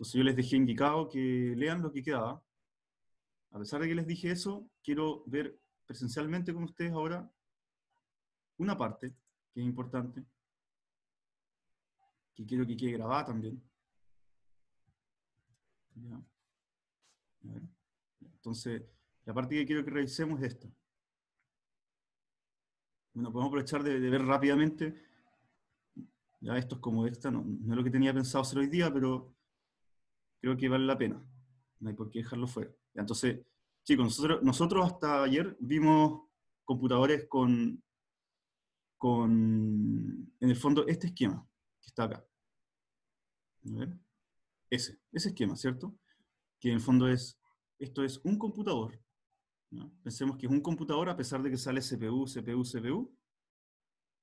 Entonces yo les dejé indicado que lean lo que quedaba. A pesar de que les dije eso, quiero ver presencialmente con ustedes ahora una parte que es importante, que quiero que quede grabada también. Entonces, la parte que quiero que revisemos es esta. Bueno, podemos aprovechar de, ver rápidamente, ya esto es como esta, no, es lo que tenía pensado hacer hoy día, pero creo que vale la pena. No hay por qué dejarlo fuera. Entonces, chicos, nosotros, nosotros hasta ayer vimos computadores con, con, en el fondo, este esquema que está acá. A ver. Ese, ese esquema, ¿cierto? Que en el fondo es, esto es un computador. Pensemos que es un computador a pesar de que sale CPU, CPU, CPU.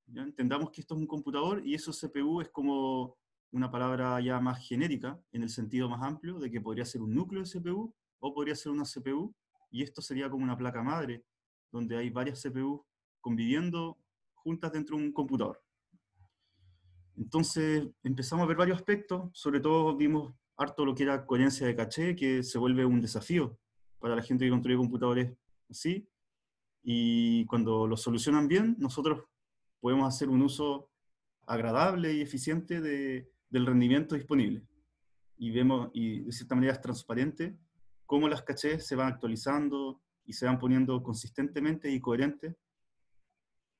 ¿ya? Entendamos que esto es un computador y eso CPU es como una palabra ya más genérica, en el sentido más amplio, de que podría ser un núcleo de CPU o podría ser una CPU, y esto sería como una placa madre, donde hay varias CPU conviviendo juntas dentro de un computador. Entonces empezamos a ver varios aspectos, sobre todo vimos harto lo que era coherencia de caché, que se vuelve un desafío para la gente que construye computadores así, y cuando lo solucionan bien, nosotros podemos hacer un uso agradable y eficiente de, del rendimiento disponible. Y vemos, y de cierta manera es transparente, cómo las cachés se van actualizando y se van poniendo consistentemente y coherente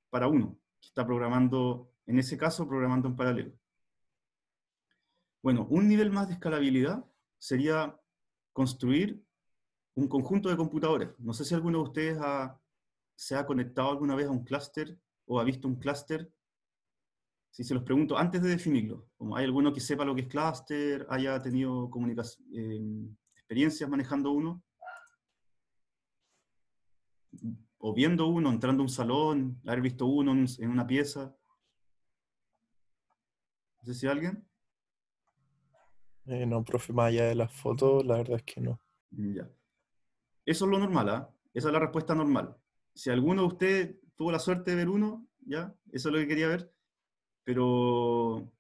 para uno que está programando, en ese caso, programando en paralelo. Bueno, un nivel más de escalabilidad sería construir un conjunto de computadores. No sé si alguno de ustedes se ha conectado alguna vez a un clúster o ha visto un clúster si se los pregunto antes de definirlo, como hay alguno que sepa lo que es cluster, haya tenido comunicación, em, experiencias manejando uno, o viendo uno, entrando a un salón, haber visto uno en una pieza. No sé si alguien. Eh, no, profe, más allá de las fotos, la verdad es que no. Mm, ya. Eso es lo normal, ¿ah? Esa es la respuesta normal. Si alguno de ustedes tuvo la suerte de ver uno, ¿ya? Eso es lo que quería ver. Pero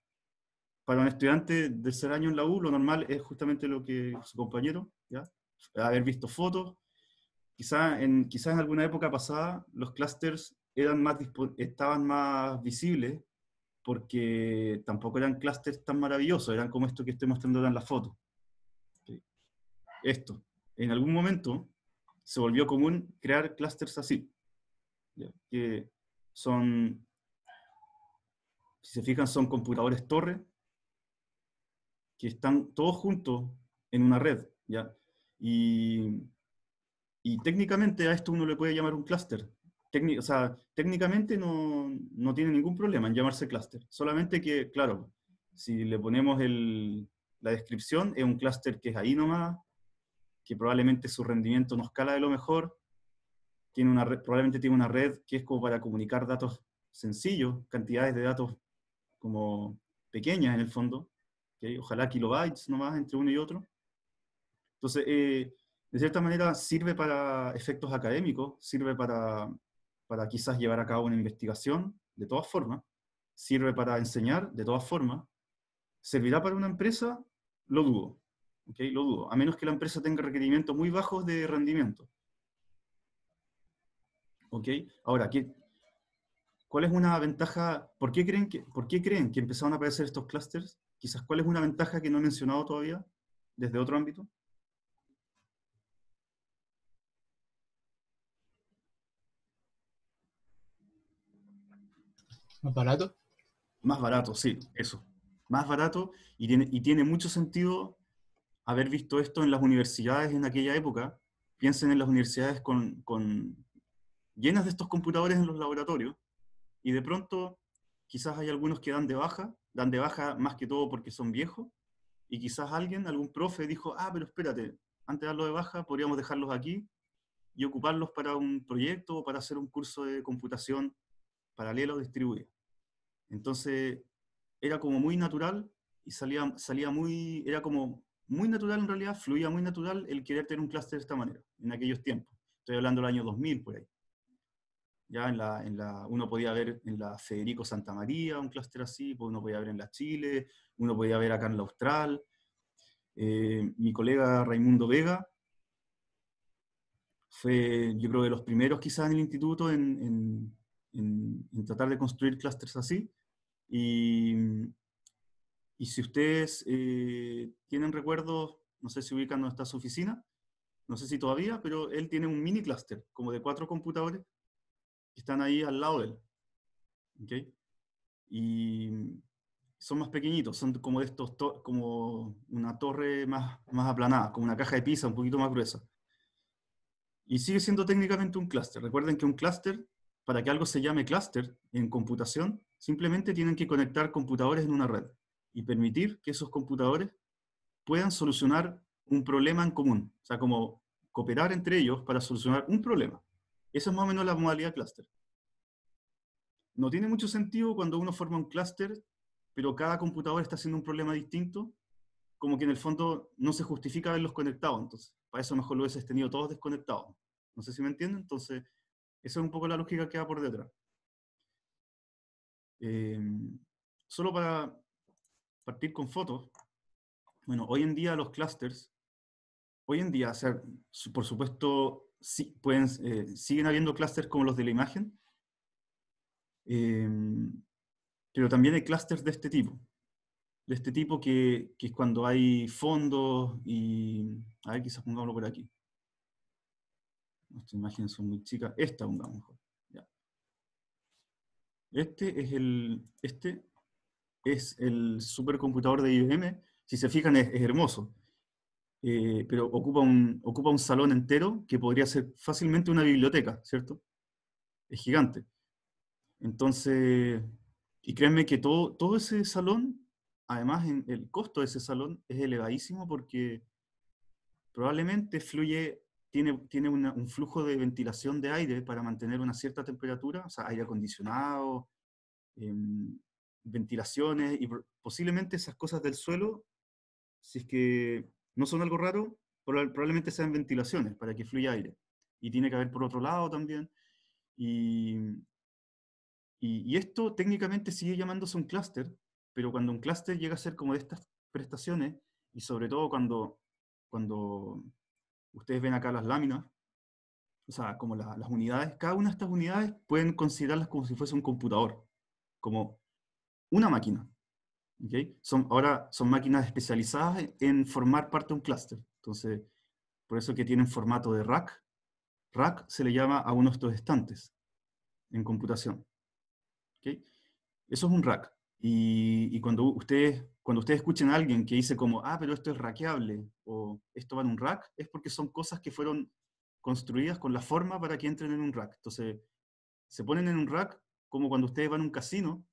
para un estudiante de tercer año en la U, lo normal es justamente lo que ah. su compañero, ¿ya? haber visto fotos. Quizás en, quizá en alguna época pasada los clusters eran más, estaban más visibles porque tampoco eran clusters tan maravillosos, eran como esto que estoy mostrando ahora en la foto. Esto. En algún momento se volvió común crear clusters así, que son si se fijan, son computadores torre que están todos juntos en una red, ¿ya? Y, y técnicamente a esto uno le puede llamar un clúster. O sea, técnicamente no, no tiene ningún problema en llamarse clúster. Solamente que, claro, si le ponemos el, la descripción, es un clúster que es ahí nomás, que probablemente su rendimiento no escala de lo mejor, tiene una red, probablemente tiene una red que es como para comunicar datos sencillos, cantidades de datos como pequeñas en el fondo, ojalá kilobytes nomás entre uno y otro. Entonces, eh, de cierta manera sirve para efectos académicos, sirve para, para quizás llevar a cabo una investigación, de todas formas, sirve para enseñar, de todas formas, servirá para una empresa, lo dudo, ¿okay? lo dudo, a menos que la empresa tenga requerimientos muy bajos de rendimiento. ¿Okay? Ahora, ¿qué, ¿Cuál es una ventaja? ¿Por qué creen que, por creen que empezaron a aparecer estos clusters? Quizás, ¿cuál es una ventaja que no he mencionado todavía desde otro ámbito? ¿Más barato? Más barato, sí, eso. Más barato y tiene, y tiene mucho sentido haber visto esto en las universidades en aquella época. Piensen en las universidades con llenas de estos computadores en los laboratorios y de pronto quizás hay algunos que dan de baja, dan de baja más que todo porque son viejos, y quizás alguien, algún profe dijo, ah, pero espérate, antes de darlo de baja podríamos dejarlos aquí y ocuparlos para un proyecto o para hacer un curso de computación paralelo o distribuida. Entonces, era como muy natural y salía, salía muy, era como muy natural en realidad, fluía muy natural el querer tener un clúster de esta manera, en aquellos tiempos. Estoy hablando del año 2000 por ahí. Ya en la, en la, uno podía ver en la Federico Santa María un clúster así, pues uno podía ver en la Chile, uno podía ver acá en la Austral. Eh, mi colega Raimundo Vega fue, yo creo, de los primeros quizás en el instituto en, en, en, tratar de construir clústeres así. Y, y, si ustedes eh, tienen recuerdos, no sé si ubican dónde está su oficina, no sé si todavía, pero él tiene un mini clúster, como de cuatro computadores, están ahí al lado de él. ¿Okay? Y son más pequeñitos, son como estos, como una torre más, más aplanada, como una caja de pizza un poquito más gruesa. Y sigue siendo técnicamente un clúster. Recuerden que un clúster, para que algo se llame clúster en computación, simplemente tienen que conectar computadores en una red y permitir que esos computadores puedan solucionar un problema en común, o sea, como cooperar entre ellos para solucionar un problema. Esa es más o menos la modalidad clúster. No tiene mucho sentido cuando uno forma un clúster, pero cada computador está haciendo un problema distinto, como que en el fondo no se justifica verlos conectados, entonces, para eso mejor lo hubieses tenido todos desconectados. No sé si me entienden, entonces, esa es un poco la lógica que va por detrás. Eh, solo para partir con fotos, bueno, hoy en día los clusters, hoy en día, o por supuesto, sí, pueden, eh, siguen habiendo clústeres como los de la imagen, em, pero también hay clústeres de este tipo, de este tipo que, que es cuando hay fondos y, a ver, quizás pongámoslo por aquí. Nuestras imágenes son muy chicas, esta pongamos mejor. Este es el, este es el supercomputador de IBM, si se fijan es hermoso eh, pero ocupa un, ocupa un salón entero que podría ser fácilmente una biblioteca, ¿cierto? Es gigante. Entonces, y créanme que todo, todo ese salón, además el costo de ese salón es elevadísimo porque probablemente fluye, tiene, tiene un flujo de ventilación de aire para mantener una cierta temperatura, o sea, aire acondicionado, em, ventilaciones y posiblemente esas cosas del suelo, si es que no son algo raro, probablemente sean ventilaciones para que fluya aire. Y tiene que haber por otro lado también. Y, esto técnicamente sigue llamándose un clúster, pero cuando un clúster llega a ser como de estas prestaciones, y sobre todo cuando, cuando ustedes ven acá las láminas, o sea, como las unidades, cada una de estas unidades pueden considerarlas como si fuese un computador, como una máquina. Son, ahora son máquinas especializadas en formar parte de un clúster. Entonces, por eso que tienen formato de rack. Rack se le llama a uno de estos estantes en computación. Eso es un rack. Y, cuando, ustedes, cuando ustedes escuchen a alguien que dice como, ah, pero esto es rackeable o esto va en un rack, es porque son cosas que fueron construidas con la forma para que entren en un rack. Entonces, se ponen en un rack como cuando ustedes van a un casino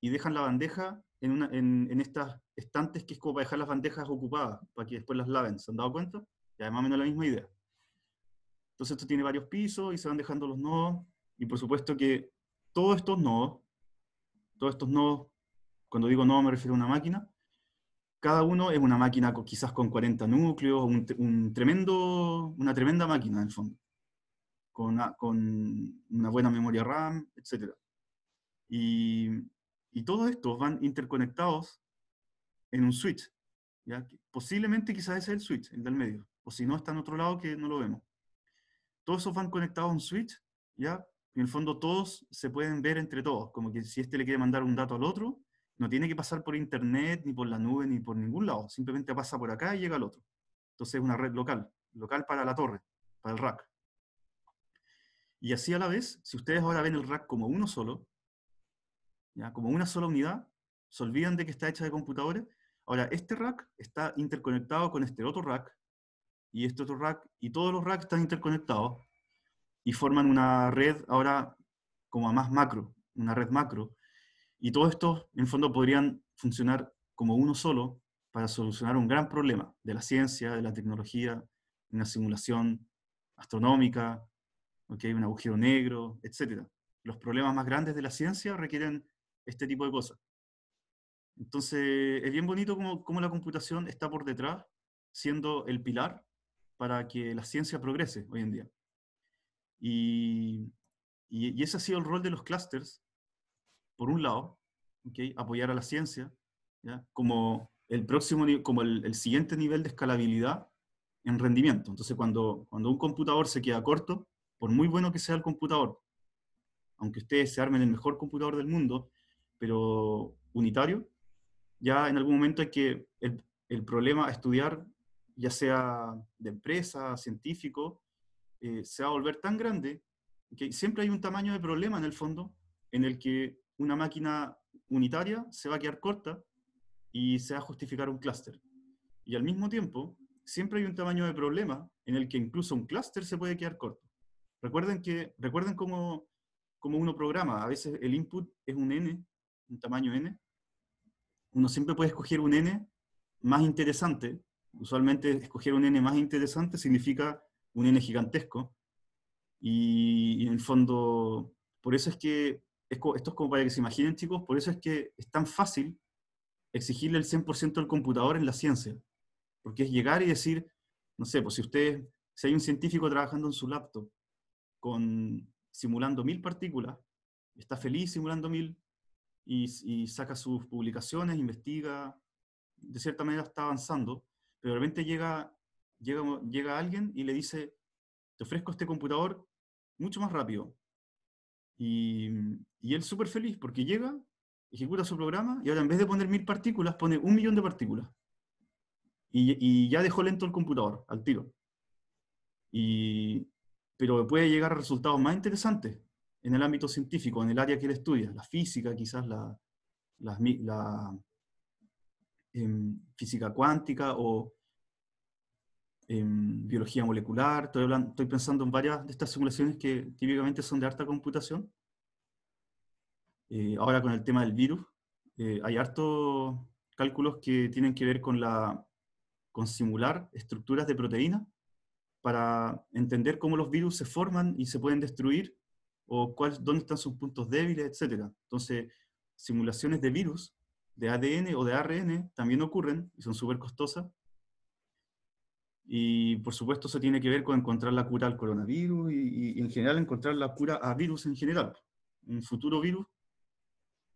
y dejan la bandeja en, estas estantes que es como para dejar las bandejas ocupadas, para que después las laven. ¿Se han dado cuenta? Y además menos la misma idea. Entonces esto tiene varios pisos y se van dejando los nodos. Y por supuesto que todos estos nodos, todos estos nodos, cuando digo nodo me refiero a una máquina, cada uno es una máquina quizás con 40 núcleos, un, tremendo, una tremenda máquina en el fondo, con una, ah, con una buena memoria RAM, etc. Y y todos estos van interconectados en un switch. ¿ya? Posiblemente quizás ese es el switch, el del medio. O si no, está en otro lado que no lo vemos. Todos esos van conectados a un switch, ¿ya? en el fondo todos se pueden ver entre todos. Como que si este le quiere mandar un dato al otro, no tiene que pasar por internet, ni por la nube, ni por ningún lado. Simplemente pasa por acá y llega al otro. Entonces es una red local. Local para la torre, para el rack. Y así a la vez, si ustedes ahora ven el rack como uno solo, como una sola unidad, se olvidan de que está hecha de computadores. Ahora, este rack está interconectado con este otro rack, y este otro rack, y todos los racks están interconectados, y forman una red ahora como a más macro, una red macro, y todo esto en fondo, podrían funcionar como uno solo para solucionar un gran problema de la ciencia, de la tecnología, una simulación astronómica, hay un agujero negro, etc. Los problemas más grandes de la ciencia requieren este tipo de cosas. Entonces, es bien bonito cómo, cómo la computación está por detrás, siendo el pilar para que la ciencia progrese hoy en día. Y, y, ese ha sido el rol de los clusters, por un lado, ¿okay? apoyar a la ciencia, como el próximo, como el, el, siguiente nivel de escalabilidad en rendimiento. Entonces, cuando, cuando un computador se queda corto, por muy bueno que sea el computador, aunque ustedes se armen el mejor computador del mundo, pero unitario, ya en algún momento es que el, problema a estudiar, ya sea de empresa, científico, eh, se va a volver tan grande que siempre hay un tamaño de problema en el fondo en el que una máquina unitaria se va a quedar corta y se va a justificar un clúster. Y al mismo tiempo, siempre hay un tamaño de problema en el que incluso un clúster se puede quedar corto. Recuerden, que, recuerden cómo, cómo uno programa. A veces el input es un n un tamaño n, uno siempre puede escoger un n más interesante. Usualmente escoger un n más interesante significa un n gigantesco. Y, en el fondo, por eso es que, esto es como para que se imaginen chicos, por eso es que es tan fácil exigirle el 100% al computador en la ciencia. Porque es llegar y decir, no sé, pues si ustedes, si hay un científico trabajando en su laptop con, simulando mil partículas, está feliz simulando mil, y, saca sus publicaciones, investiga, de cierta manera está avanzando, pero de repente llega, llega, llega alguien y le dice, te ofrezco este computador mucho más rápido. Y, y él súper feliz porque llega, ejecuta su programa y ahora en vez de poner mil partículas, pone un millón de partículas. Y, y ya dejó lento el computador al tiro. Y, pero puede llegar a resultados más interesantes en el ámbito científico, en el área que él estudia, la física, quizás la, em, física cuántica o em, biología molecular. Estoy, pensando en varias de estas simulaciones que típicamente son de harta computación. Eh, ahora con el tema del virus, eh, hay hartos cálculos que tienen que ver con, la, con simular estructuras de proteínas para entender cómo los virus se forman y se pueden destruir o dónde están sus puntos débiles, etc. Entonces, simulaciones de virus, de ADN o de ARN también ocurren y son súper costosas. Y por supuesto eso tiene que ver con encontrar la cura al coronavirus y, y en general encontrar la cura a virus en general. Un futuro virus,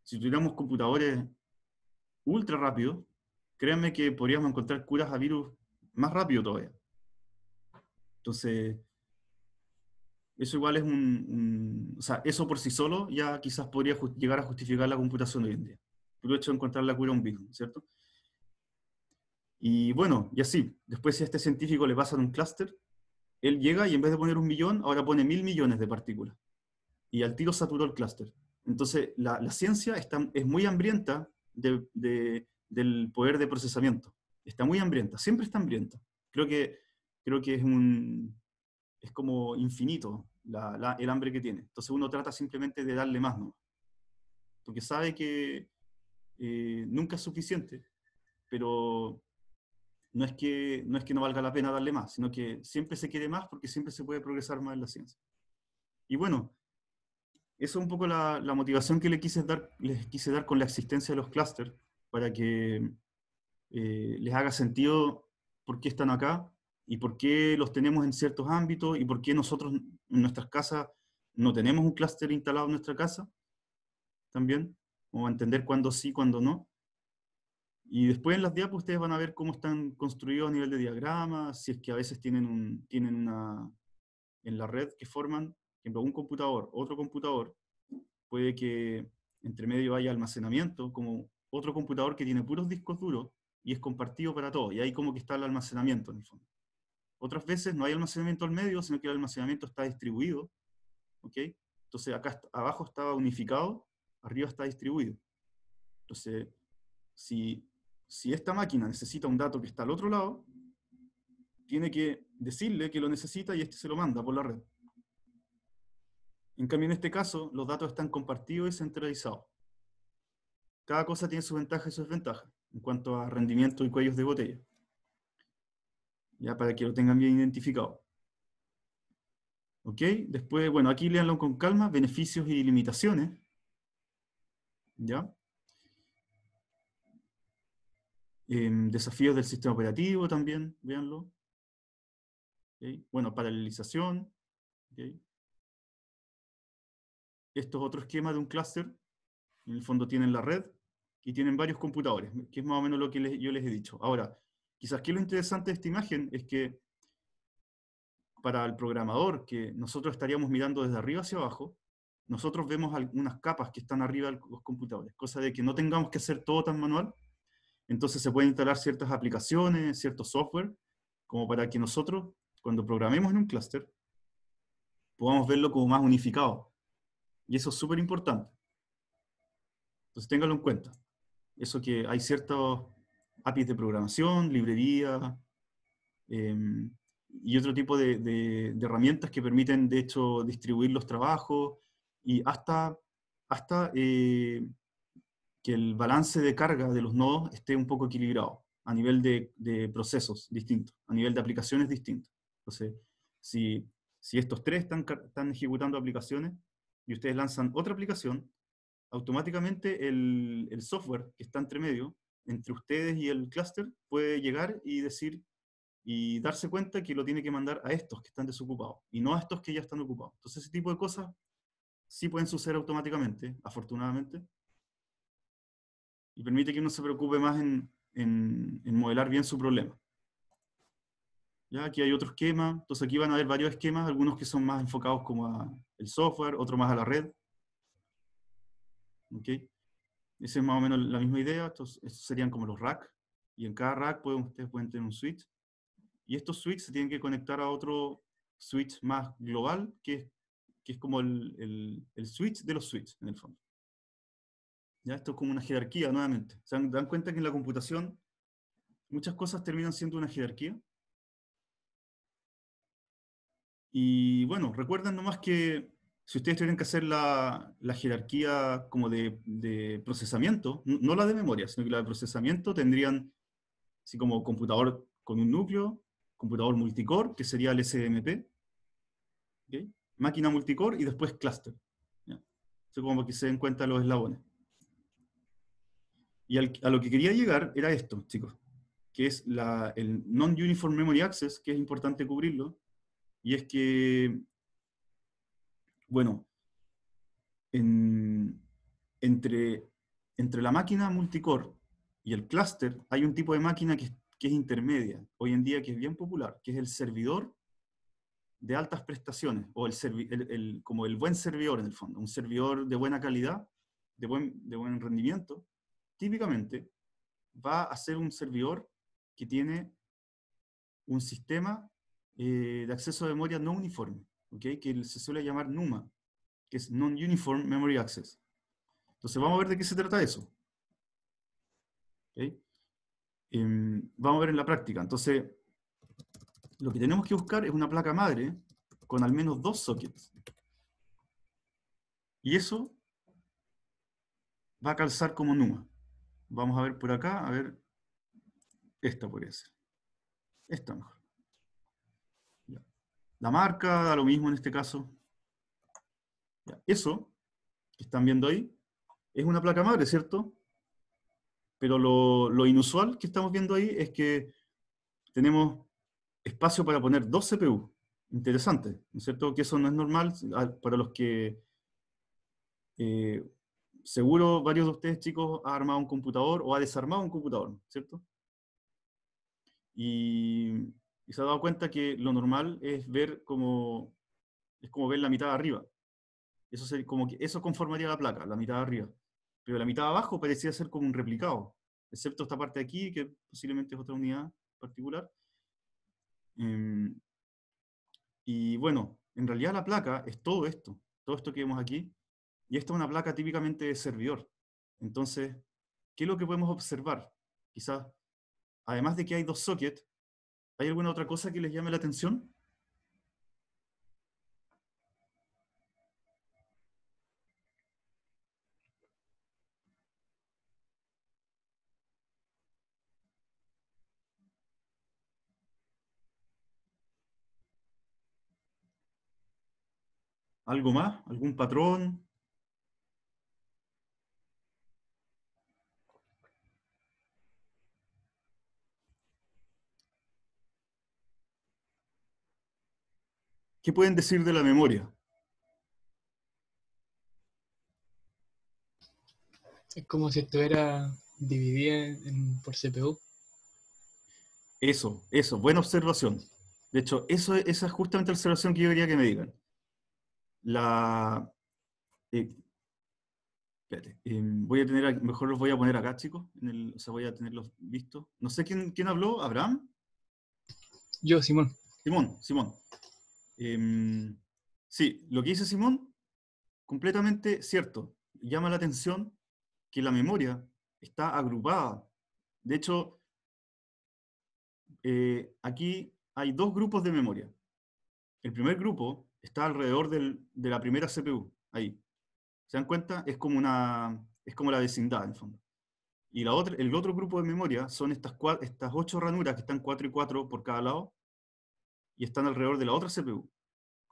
si tuviéramos computadores ultra rápidos, créanme que podríamos encontrar curas a virus más rápido todavía. Entonces, eso igual es un, O sea, eso por sí solo ya quizás podría llegar a justificar la computación de hoy en día. Pero hecho de encontrar la cura a un virus, ¿cierto? Y bueno, y así. Después si a este científico le pasan un clúster, él llega y en vez de poner un millón, ahora pone mil millones de partículas. Y al tiro saturó el clúster. Entonces, la, ciencia está, es muy hambrienta del poder de procesamiento. Está muy hambrienta, siempre está hambrienta. Creo que, creo que es un, es como infinito el hambre que tiene. Entonces uno trata simplemente de darle más, ¿no? Porque sabe que eh, nunca es suficiente, pero no es, que, no valga la pena darle más, sino que siempre se quiere más porque siempre se puede progresar más en la ciencia. Y bueno, eso es un poco la, motivación que les quise, dar, les quise dar con la existencia de los clústeres, para que eh, les haga sentido por qué están acá y por qué los tenemos en ciertos ámbitos y por qué nosotros en nuestras casas no tenemos un clúster instalado en nuestra casa también, vamos a entender cuándo sí, cuándo no. Y después en las diapos ustedes van a ver cómo están construidos a nivel de diagramas, si es que a veces tienen, un, tienen una, en la red que forman, por ejemplo, un computador, otro computador, puede que entre medio haya almacenamiento, como otro computador que tiene puros discos duros y es compartido para todos, y ahí como que está el almacenamiento en el fondo. Otras veces no hay almacenamiento al medio, sino que el almacenamiento está distribuido. Entonces acá abajo estaba unificado, arriba está distribuido. Entonces, si, si esta máquina necesita un dato que está al otro lado, tiene que decirle que lo necesita y este se lo manda por la red. En cambio, en este caso, los datos están compartidos y centralizados. Cada cosa tiene sus ventajas y sus desventajas en cuanto a rendimiento y cuellos de botella ya para que lo tengan bien identificado. ¿Ok? Después, bueno, aquí leanlo con calma, beneficios y limitaciones. ¿Ya? Em, desafíos del sistema operativo también, véanlo. Bueno, paralelización. ¿okay? Esto es otro esquema de un clúster. En el fondo tienen la red y tienen varios computadores, que es más o menos lo que yo les he dicho. Ahora, Quizás que lo interesante de esta imagen es que para el programador, que nosotros estaríamos mirando desde arriba hacia abajo, nosotros vemos algunas capas que están arriba de los computadores, cosa de que no tengamos que hacer todo tan manual. Entonces se pueden instalar ciertas aplicaciones, cierto software, como para que nosotros, cuando programemos en un clúster, podamos verlo como más unificado. Y eso es súper importante. Entonces ténganlo en cuenta. Eso que hay ciertos APIs de programación, librería em, y otro tipo de, herramientas que permiten, de hecho, distribuir los trabajos y hasta, hasta eh, que el balance de carga de los nodos esté un poco equilibrado a nivel de, procesos distintos, a nivel de aplicaciones distintos. Entonces, si, estos tres están, están ejecutando aplicaciones y ustedes lanzan otra aplicación, automáticamente el, software que está entre medio entre ustedes y el clúster puede llegar y decir y darse cuenta que lo tiene que mandar a estos que están desocupados y no a estos que ya están ocupados. Entonces ese tipo de cosas sí pueden suceder automáticamente, afortunadamente, y permite que uno se preocupe más en, en, modelar bien su problema. ¿Ya? Aquí hay otro esquema, entonces aquí van a haber varios esquemas, algunos que son más enfocados como al software, otro más a la red. ¿Okay? Esa es más o menos la misma idea. Estos, serían como los racks. Y en cada rack pueden, ustedes pueden tener un switch. Y estos switches se tienen que conectar a otro switch más global, que es, que es como el, el, switch de los switches, en el fondo. ¿Ya? Esto es como una jerarquía nuevamente. ¿Se dan, cuenta que en la computación muchas cosas terminan siendo una jerarquía? Y bueno, recuerden nomás que si ustedes tuvieran que hacer la, la jerarquía como de, procesamiento, no la de memoria, sino que la de procesamiento, tendrían así como computador con un núcleo, computador multicore, que sería el SMP, máquina multicore y después cluster. ¿ya? Eso como que se den cuenta los eslabones. Y a lo que quería llegar era esto, chicos, que es la, el Non-Uniform Memory Access, que es importante cubrirlo, y es que bueno, entre, la máquina multicore y el clúster hay un tipo de máquina que, es intermedia, hoy en día que es bien popular, que es el servidor de altas prestaciones, o como el buen servidor en el fondo, un servidor de buena calidad, de buen, rendimiento, típicamente va a ser un servidor que tiene un sistema eh, de acceso a memoria no uniforme que se suele llamar NUMA, que es Non-Uniform Memory Access. Entonces vamos a ver de qué se trata eso. Em, vamos a ver en la práctica. Entonces, lo que tenemos que buscar es una placa madre con al menos dos sockets. Y eso va a calzar como NUMA. Vamos a ver por acá, a ver, esta podría ser. Esta mejor la marca, da lo mismo en este caso. Eso que están viendo ahí es una placa madre, ¿cierto? Pero lo, inusual que estamos viendo ahí es que tenemos espacio para poner dos CPU. Interesante, ¿no es cierto? Que eso no es normal ah, para los que... Eh, seguro varios de ustedes, chicos, ha armado un computador o ha desarmado un computador, ¿cierto? Y y se ha dado cuenta que lo normal es ver como, es como ver la mitad arriba. Eso, como que, eso conformaría la placa, la mitad arriba. Pero la mitad abajo parecía ser como un replicado, excepto esta parte de aquí, que posiblemente es otra unidad particular. Em, y bueno, en realidad la placa es todo esto, todo esto que vemos aquí. Y esta es una placa típicamente de servidor. Entonces, ¿qué es lo que podemos observar? Quizás, además de que hay dos sockets, ¿Hay alguna otra cosa que les llame la atención? ¿Algo más? ¿Algún patrón? ¿Qué pueden decir de la memoria? Es como si estuviera dividida en, por CPU. Eso, eso, buena observación. De hecho, eso, esa es justamente la observación que yo quería que me digan. La, eh, espérate, em, voy a tener, mejor los voy a poner acá, chicos. o sea, voy a tenerlos vistos. No sé quién, quién habló, ¿Abraham? Yo, Simón. Simón, Simón. Em, sí, lo que dice Simón, completamente cierto. Llama la atención que la memoria está agrupada. De hecho, eh, aquí hay dos grupos de memoria. El primer grupo está alrededor del, de la primera CPU, ahí. ¿Se dan cuenta? Es como, una, es como la vecindad, en fondo. Y la otra, el otro grupo de memoria son estas, estas ocho ranuras que están 4 y 4 por cada lado, y están alrededor de la otra CPU.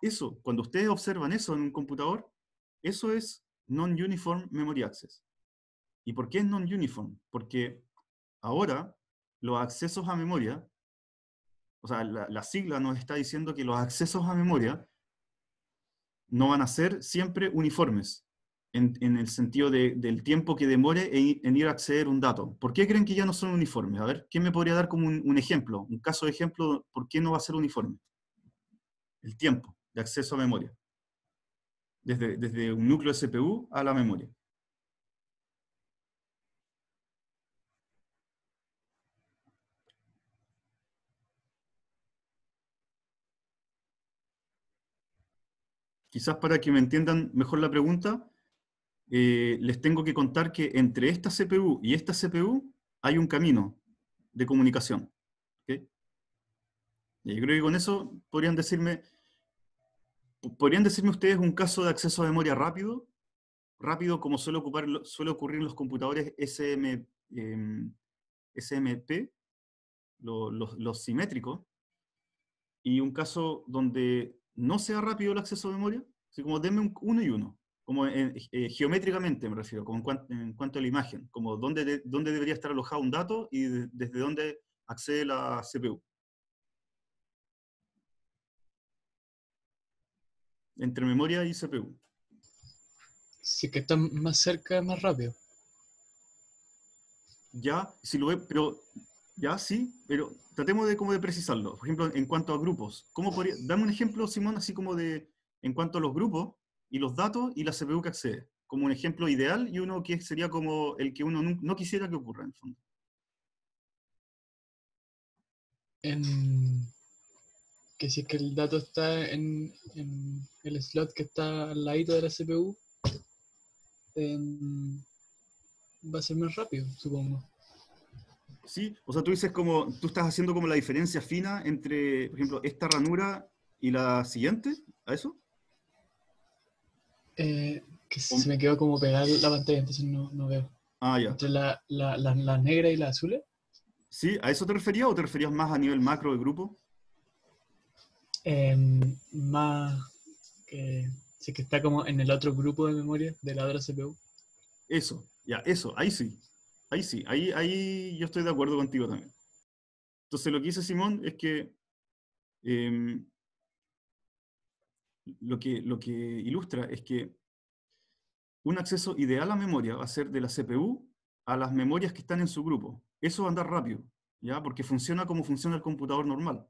Eso, cuando ustedes observan eso en un computador, eso es Non-Uniform Memory Access. ¿Y por qué es non-uniform? Porque ahora los accesos a memoria, o sea, la, sigla nos está diciendo que los accesos a memoria no van a ser siempre uniformes en, el sentido del tiempo que demore en, ir a acceder un dato. ¿Por qué creen que ya no son uniformes? A ver, ¿quién me podría dar como un, ejemplo, un caso de ejemplo, por qué no va a ser uniforme? El tiempo de acceso a memoria. Desde, desde un núcleo de CPU a la memoria. quizás para que me entiendan mejor la pregunta, eh, les tengo que contar que entre esta CPU y esta CPU hay un camino de comunicación. Y creo que con eso podrían decirme, podrían decirme ustedes un caso de acceso a memoria rápido, rápido como suele, ocupar, ocurrir en los computadores SM, em, SMP, los simétricos, y un caso donde no sea rápido el acceso a memoria, así como denme un, uno y uno como eh, eh, geométricamente me refiero, como en, cuanto a la imagen, como dónde, dónde debería estar alojado un dato y desde dónde accede la CPU. Entre memoria y CPU. Sí, que está más cerca, más rápido. Ya, si lo ve, pero ya sí, pero tratemos de como de precisarlo. Por ejemplo, en cuanto a grupos, ¿cómo podría, dame un ejemplo, Simón, así como de en cuanto a los grupos, y los datos y la CPU que accede, como un ejemplo ideal y uno que sería como el que uno no quisiera que ocurra en el fondo. que si es que el dato está en, el slot que está al ladito de la CPU, va a ser más rápido, supongo. Sí, o sea, tú dices como, tú estás haciendo como la diferencia fina entre, por ejemplo, esta ranura y la siguiente, ¿a eso? Eh, que se, me quedó como pegada la pantalla, entonces no, veo. Ah, ya. Entre la, la, negras y la azules. ¿eh? ¿Sí? ¿A eso te referías o te referías más a nivel macro de grupo? Em, más que, sí, que está como en el otro grupo de memoria de la otra CPU. Eso, ya, eso, ahí sí. Ahí sí, ahí, ahí yo estoy de acuerdo contigo también. Entonces lo que dice Simón es que em, lo que, lo que ilustra es que un acceso ideal a memoria va a ser de la CPU a las memorias que están en su grupo. Eso va a andar rápido, ¿ya? Porque funciona como funciona el computador normal.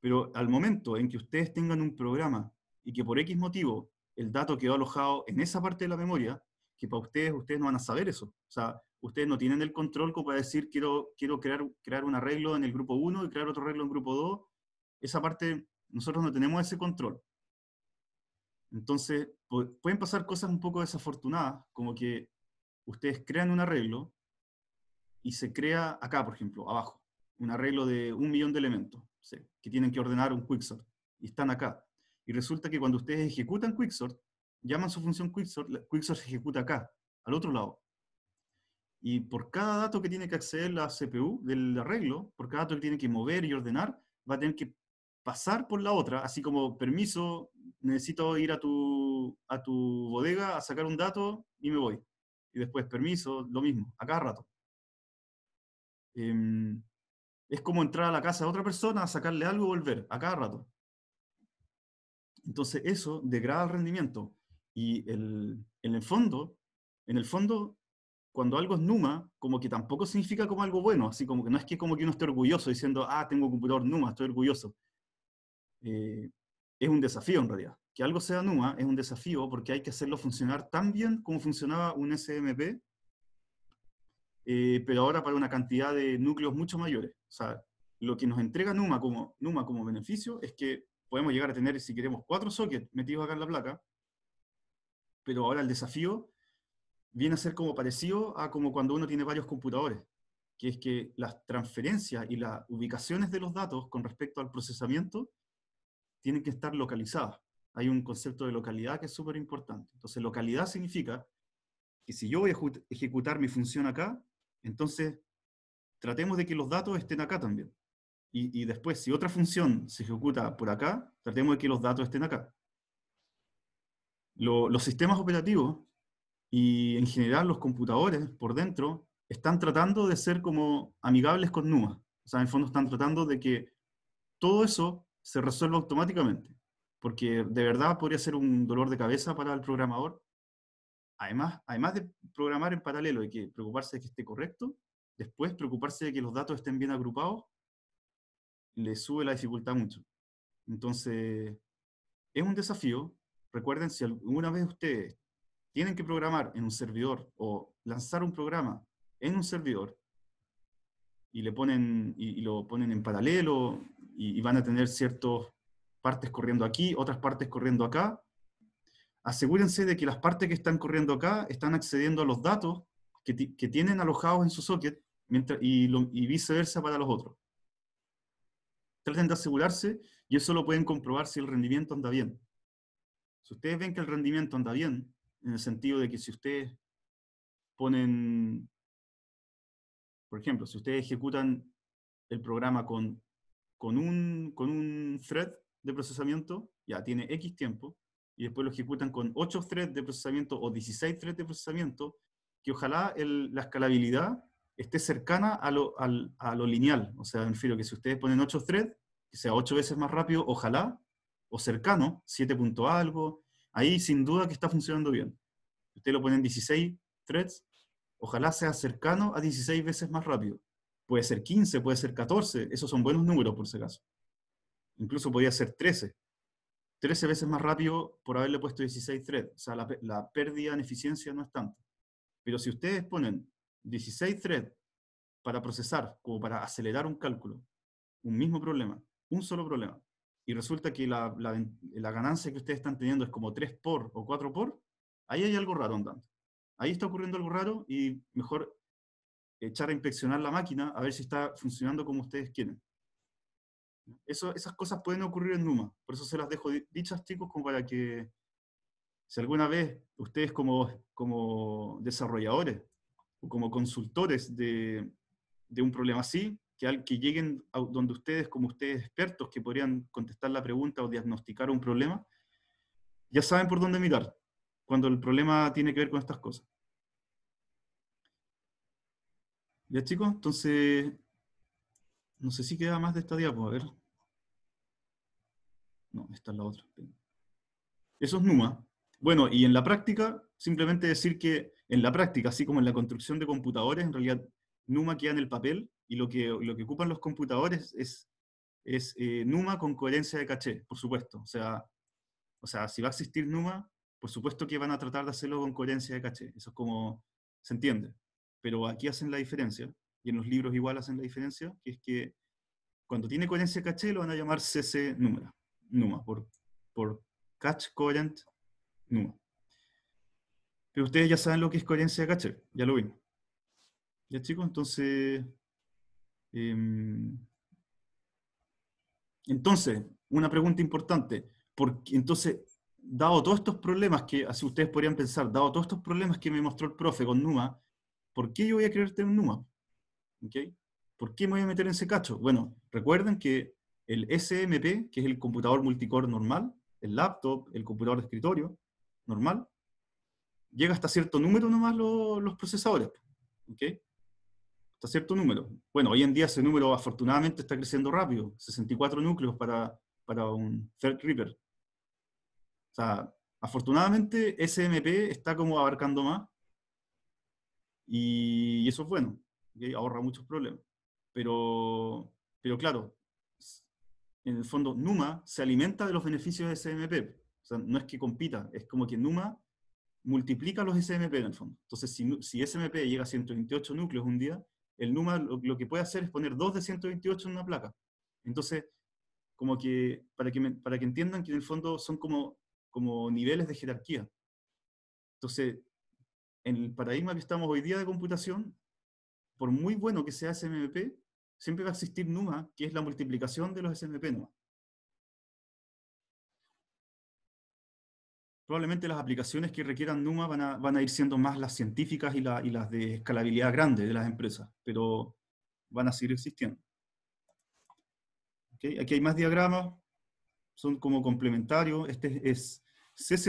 Pero al momento en que ustedes tengan un programa y que por X motivo el dato quedó alojado en esa parte de la memoria, que para ustedes, ustedes no van a saber eso. O sea, ustedes no tienen el control como para decir, quiero, quiero crear, crear un arreglo en el grupo 1 y crear otro arreglo en el grupo 2. Esa parte, nosotros no tenemos ese control. Entonces, pueden pasar cosas un poco desafortunadas, como que ustedes crean un arreglo y se crea acá, por ejemplo, abajo, un arreglo de un millón de elementos que tienen que ordenar un quicksort y están acá. Y resulta que cuando ustedes ejecutan quicksort, llaman su función quicksort, quicksort se ejecuta acá, al otro lado. Y por cada dato que tiene que acceder la CPU del arreglo, por cada dato que tiene que mover y ordenar, va a tener que pasar por la otra, así como permiso, necesito ir a tu, a tu bodega a sacar un dato y me voy. Y después permiso, lo mismo, a cada rato. Em, es como entrar a la casa de otra persona, a sacarle algo y volver, a cada rato. Entonces eso degrada el rendimiento. Y el, en el fondo, en el fondo, cuando algo es Numa, como que tampoco significa como algo bueno, así como que no es que como que uno esté orgulloso diciendo, ah, tengo un computador Numa, estoy orgulloso eh, es un desafío en realidad. Que algo sea NUMA es un desafío porque hay que hacerlo funcionar tan bien como funcionaba un SMP, eh, pero ahora para una cantidad de núcleos mucho mayores. O sea, lo que nos entrega NUMA como, NUMA como beneficio es que podemos llegar a tener, si queremos, cuatro sockets metidos acá en la placa, pero ahora el desafío viene a ser como parecido a como cuando uno tiene varios computadores, que es que las transferencias y las ubicaciones de los datos con respecto al procesamiento tienen que estar localizadas. Hay un concepto de localidad que es súper importante. Entonces, localidad significa que si yo voy a ejecutar mi función acá, entonces tratemos de que los datos estén acá también. Y, después, si otra función se ejecuta por acá, tratemos de que los datos estén acá. los sistemas operativos y en general los computadores por dentro están tratando de ser como amigables con NUMA. O sea, en el fondo están tratando de que todo eso se resuelve automáticamente, porque de verdad podría ser un dolor de cabeza para el programador. Además, además de programar en paralelo y que preocuparse de que esté correcto, después preocuparse de que los datos estén bien agrupados, le sube la dificultad mucho. Entonces, es un desafío. Recuerden, si alguna vez ustedes tienen que programar en un servidor o lanzar un programa en un servidor y, le ponen, y lo ponen en paralelo y, van a tener ciertas partes corriendo aquí, otras partes corriendo acá. Asegúrense de que las partes que están corriendo acá están accediendo a los datos que, tienen alojados en su socket mientras, y, y viceversa para los otros. Traten de asegurarse y eso lo pueden comprobar si el rendimiento anda bien. Si ustedes ven que el rendimiento anda bien, en el sentido de que si ustedes ponen, por ejemplo, si ustedes ejecutan el programa con con un, con un thread de procesamiento, ya tiene X tiempo, y después lo ejecutan con 8 threads de procesamiento o 16 threads de procesamiento, que ojalá la escalabilidad esté cercana a lo, a lo lineal. O sea, me refiero que si ustedes ponen 8 threads, que sea 8 veces más rápido, ojalá, o cercano, 7 algo, ahí sin duda que está funcionando bien. Si ustedes lo ponen 16 threads, ojalá sea cercano a 16 veces más rápido puede ser 15, puede ser 14, esos son buenos números por si acaso. Incluso podría ser 13. 13 veces más rápido por haberle puesto 16 threads. O sea, la, pérdida en eficiencia no es tanto. Pero si ustedes ponen 16 threads para procesar o para acelerar un cálculo, un mismo problema, un solo problema, y resulta que la, la, ganancia que ustedes están teniendo es como 3 por o 4 por, ahí hay algo raro andando. Ahí está ocurriendo algo raro y mejor echar a inspeccionar la máquina a ver si está funcionando como ustedes quieren. Eso, esas cosas pueden ocurrir en Numa, por eso se las dejo dichas chicos como para que si alguna vez ustedes como, como desarrolladores o como consultores de, un problema así, que, que lleguen a donde ustedes como ustedes expertos que podrían contestar la pregunta o diagnosticar un problema, ya saben por dónde mirar cuando el problema tiene que ver con estas cosas. Ya chicos, entonces, no sé si queda más de esta diapo, pues, a ver. No, esta es la otra. Eso es NUMA. Bueno, y en la práctica, simplemente decir que en la práctica, así como en la construcción de computadores, en realidad NUMA queda en el papel y lo que, lo que ocupan los computadores es, es eh, NUMA con coherencia de caché, por supuesto. O sea, o sea, si va a existir NUMA, por supuesto que van a tratar de hacerlo con coherencia de caché. Eso es como, se entiende pero aquí hacen la diferencia, y en los libros igual hacen la diferencia, que es que cuando tiene coherencia caché lo van a llamar CC Numa, Numa por, por Catch Coherent Numa. Pero ustedes ya saben lo que es coherencia caché, ya lo vimos. ¿Ya chicos? Entonces... Em, entonces, una pregunta importante. Porque, entonces, dado todos estos problemas que, así ustedes podrían pensar, dado todos estos problemas que me mostró el profe con Numa, ¿por qué yo voy a creerte un NUMA? ¿Okay? ¿Por qué me voy a meter en ese cacho? Bueno, recuerden que el SMP, que es el computador multicore normal, el laptop, el computador de escritorio normal, llega hasta cierto número nomás los, procesadores. ¿okay? Hasta cierto número. Bueno, hoy en día ese número afortunadamente está creciendo rápido. 64 núcleos para, para un Third Reaper. O sea, afortunadamente SMP está como abarcando más. Y eso es bueno, ahorra muchos problemas. Pero, pero claro, en el fondo, Numa se alimenta de los beneficios de SMP. O sea, no es que compita, es como que Numa multiplica los SMP en el fondo. Entonces, si, si SMP llega a 128 núcleos un día, el Numa lo, que puede hacer es poner dos de 128 en una placa. Entonces, como que, para que, para que entiendan que en el fondo son como, como niveles de jerarquía. Entonces, en el paradigma que estamos hoy día de computación, por muy bueno que sea SMP, siempre va a existir NUMA, que es la multiplicación de los SMP NUMA. Probablemente las aplicaciones que requieran NUMA van a, ir siendo más las científicas y, las de escalabilidad grande de las empresas, pero van a seguir existiendo. Aquí hay más diagramas, son como complementarios. Este es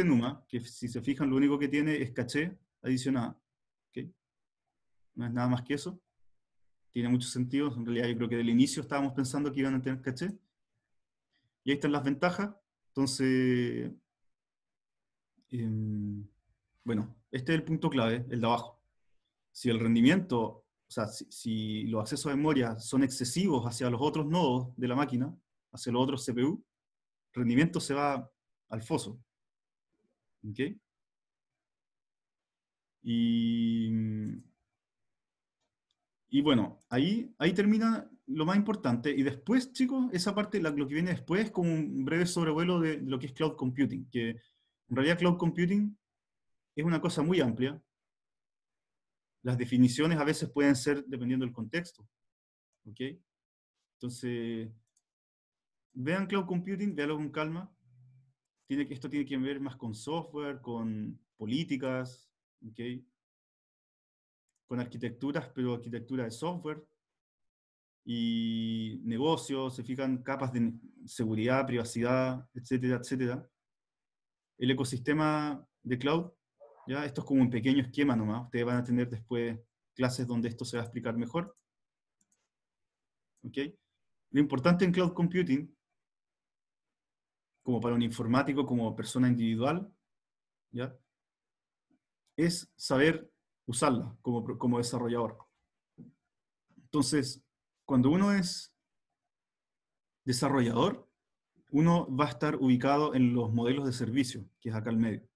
numa que si se fijan lo único que tiene es caché, adicionada. ¿okay? No es nada más que eso. Tiene mucho sentido. En realidad yo creo que del inicio estábamos pensando que iban a tener caché. Y ahí están las ventajas. Entonces, em, bueno, este es el punto clave, el de abajo. Si el rendimiento, o sea, si, los accesos a memoria son excesivos hacia los otros nodos de la máquina, hacia los otros CPU, rendimiento se va al foso. Y, mm, y bueno, ahí, ahí termina lo más importante. Y después, chicos, esa parte, lo que viene después, con un breve sobrevuelo de lo que es cloud computing, que en realidad cloud computing es una cosa muy amplia. Las definiciones a veces pueden ser dependiendo del contexto. ¿Ok? Entonces, vean cloud computing, véanlo con calma. Tiene, esto tiene que ver más con software, con políticas, ¿okay? con arquitecturas, pero arquitectura de software y negocios, se fijan capas de seguridad, privacidad, etcétera, etcétera. El ecosistema de cloud, ya esto es como un pequeño esquema nomás, ustedes van a tener después clases donde esto se va a explicar mejor. ¿Okay? Lo importante en cloud computing, como para un informático, como persona individual, ¿ya? es saber usarla como, desarrollador. Entonces, cuando uno es desarrollador, uno va a estar ubicado en los modelos de servicio, que es acá al medio.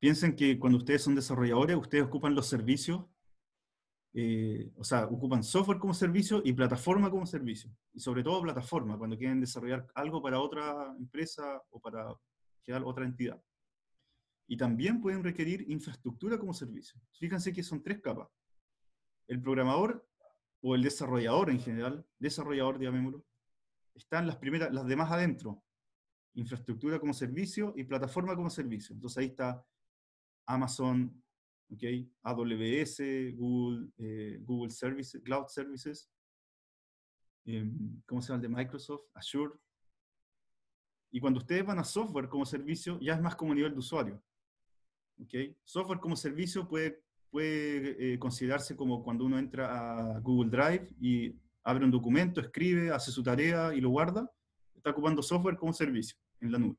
Piensen que cuando ustedes son desarrolladores, ustedes ocupan los servicios, eh, o sea, ocupan software como servicio y plataforma como servicio. Y sobre todo plataforma, cuando quieren desarrollar algo para otra empresa o para crear otra entidad y también pueden requerir infraestructura como servicio. Fíjense que son tres capas. El programador o el desarrollador en general, desarrollador, digámoslo, están las primeras, las demás adentro. Infraestructura como servicio y plataforma como servicio. Entonces ahí está Amazon, okay, AWS, Google, eh, Google Services, Cloud Services, em, ¿cómo se llama el de Microsoft? Azure. Y cuando ustedes van a software como servicio, ya es más como nivel de usuario. Software como servicio puede, eh, considerarse como cuando uno entra a Google Drive y abre un documento, escribe, hace su tarea y lo guarda. Está ocupando software como servicio en la nube.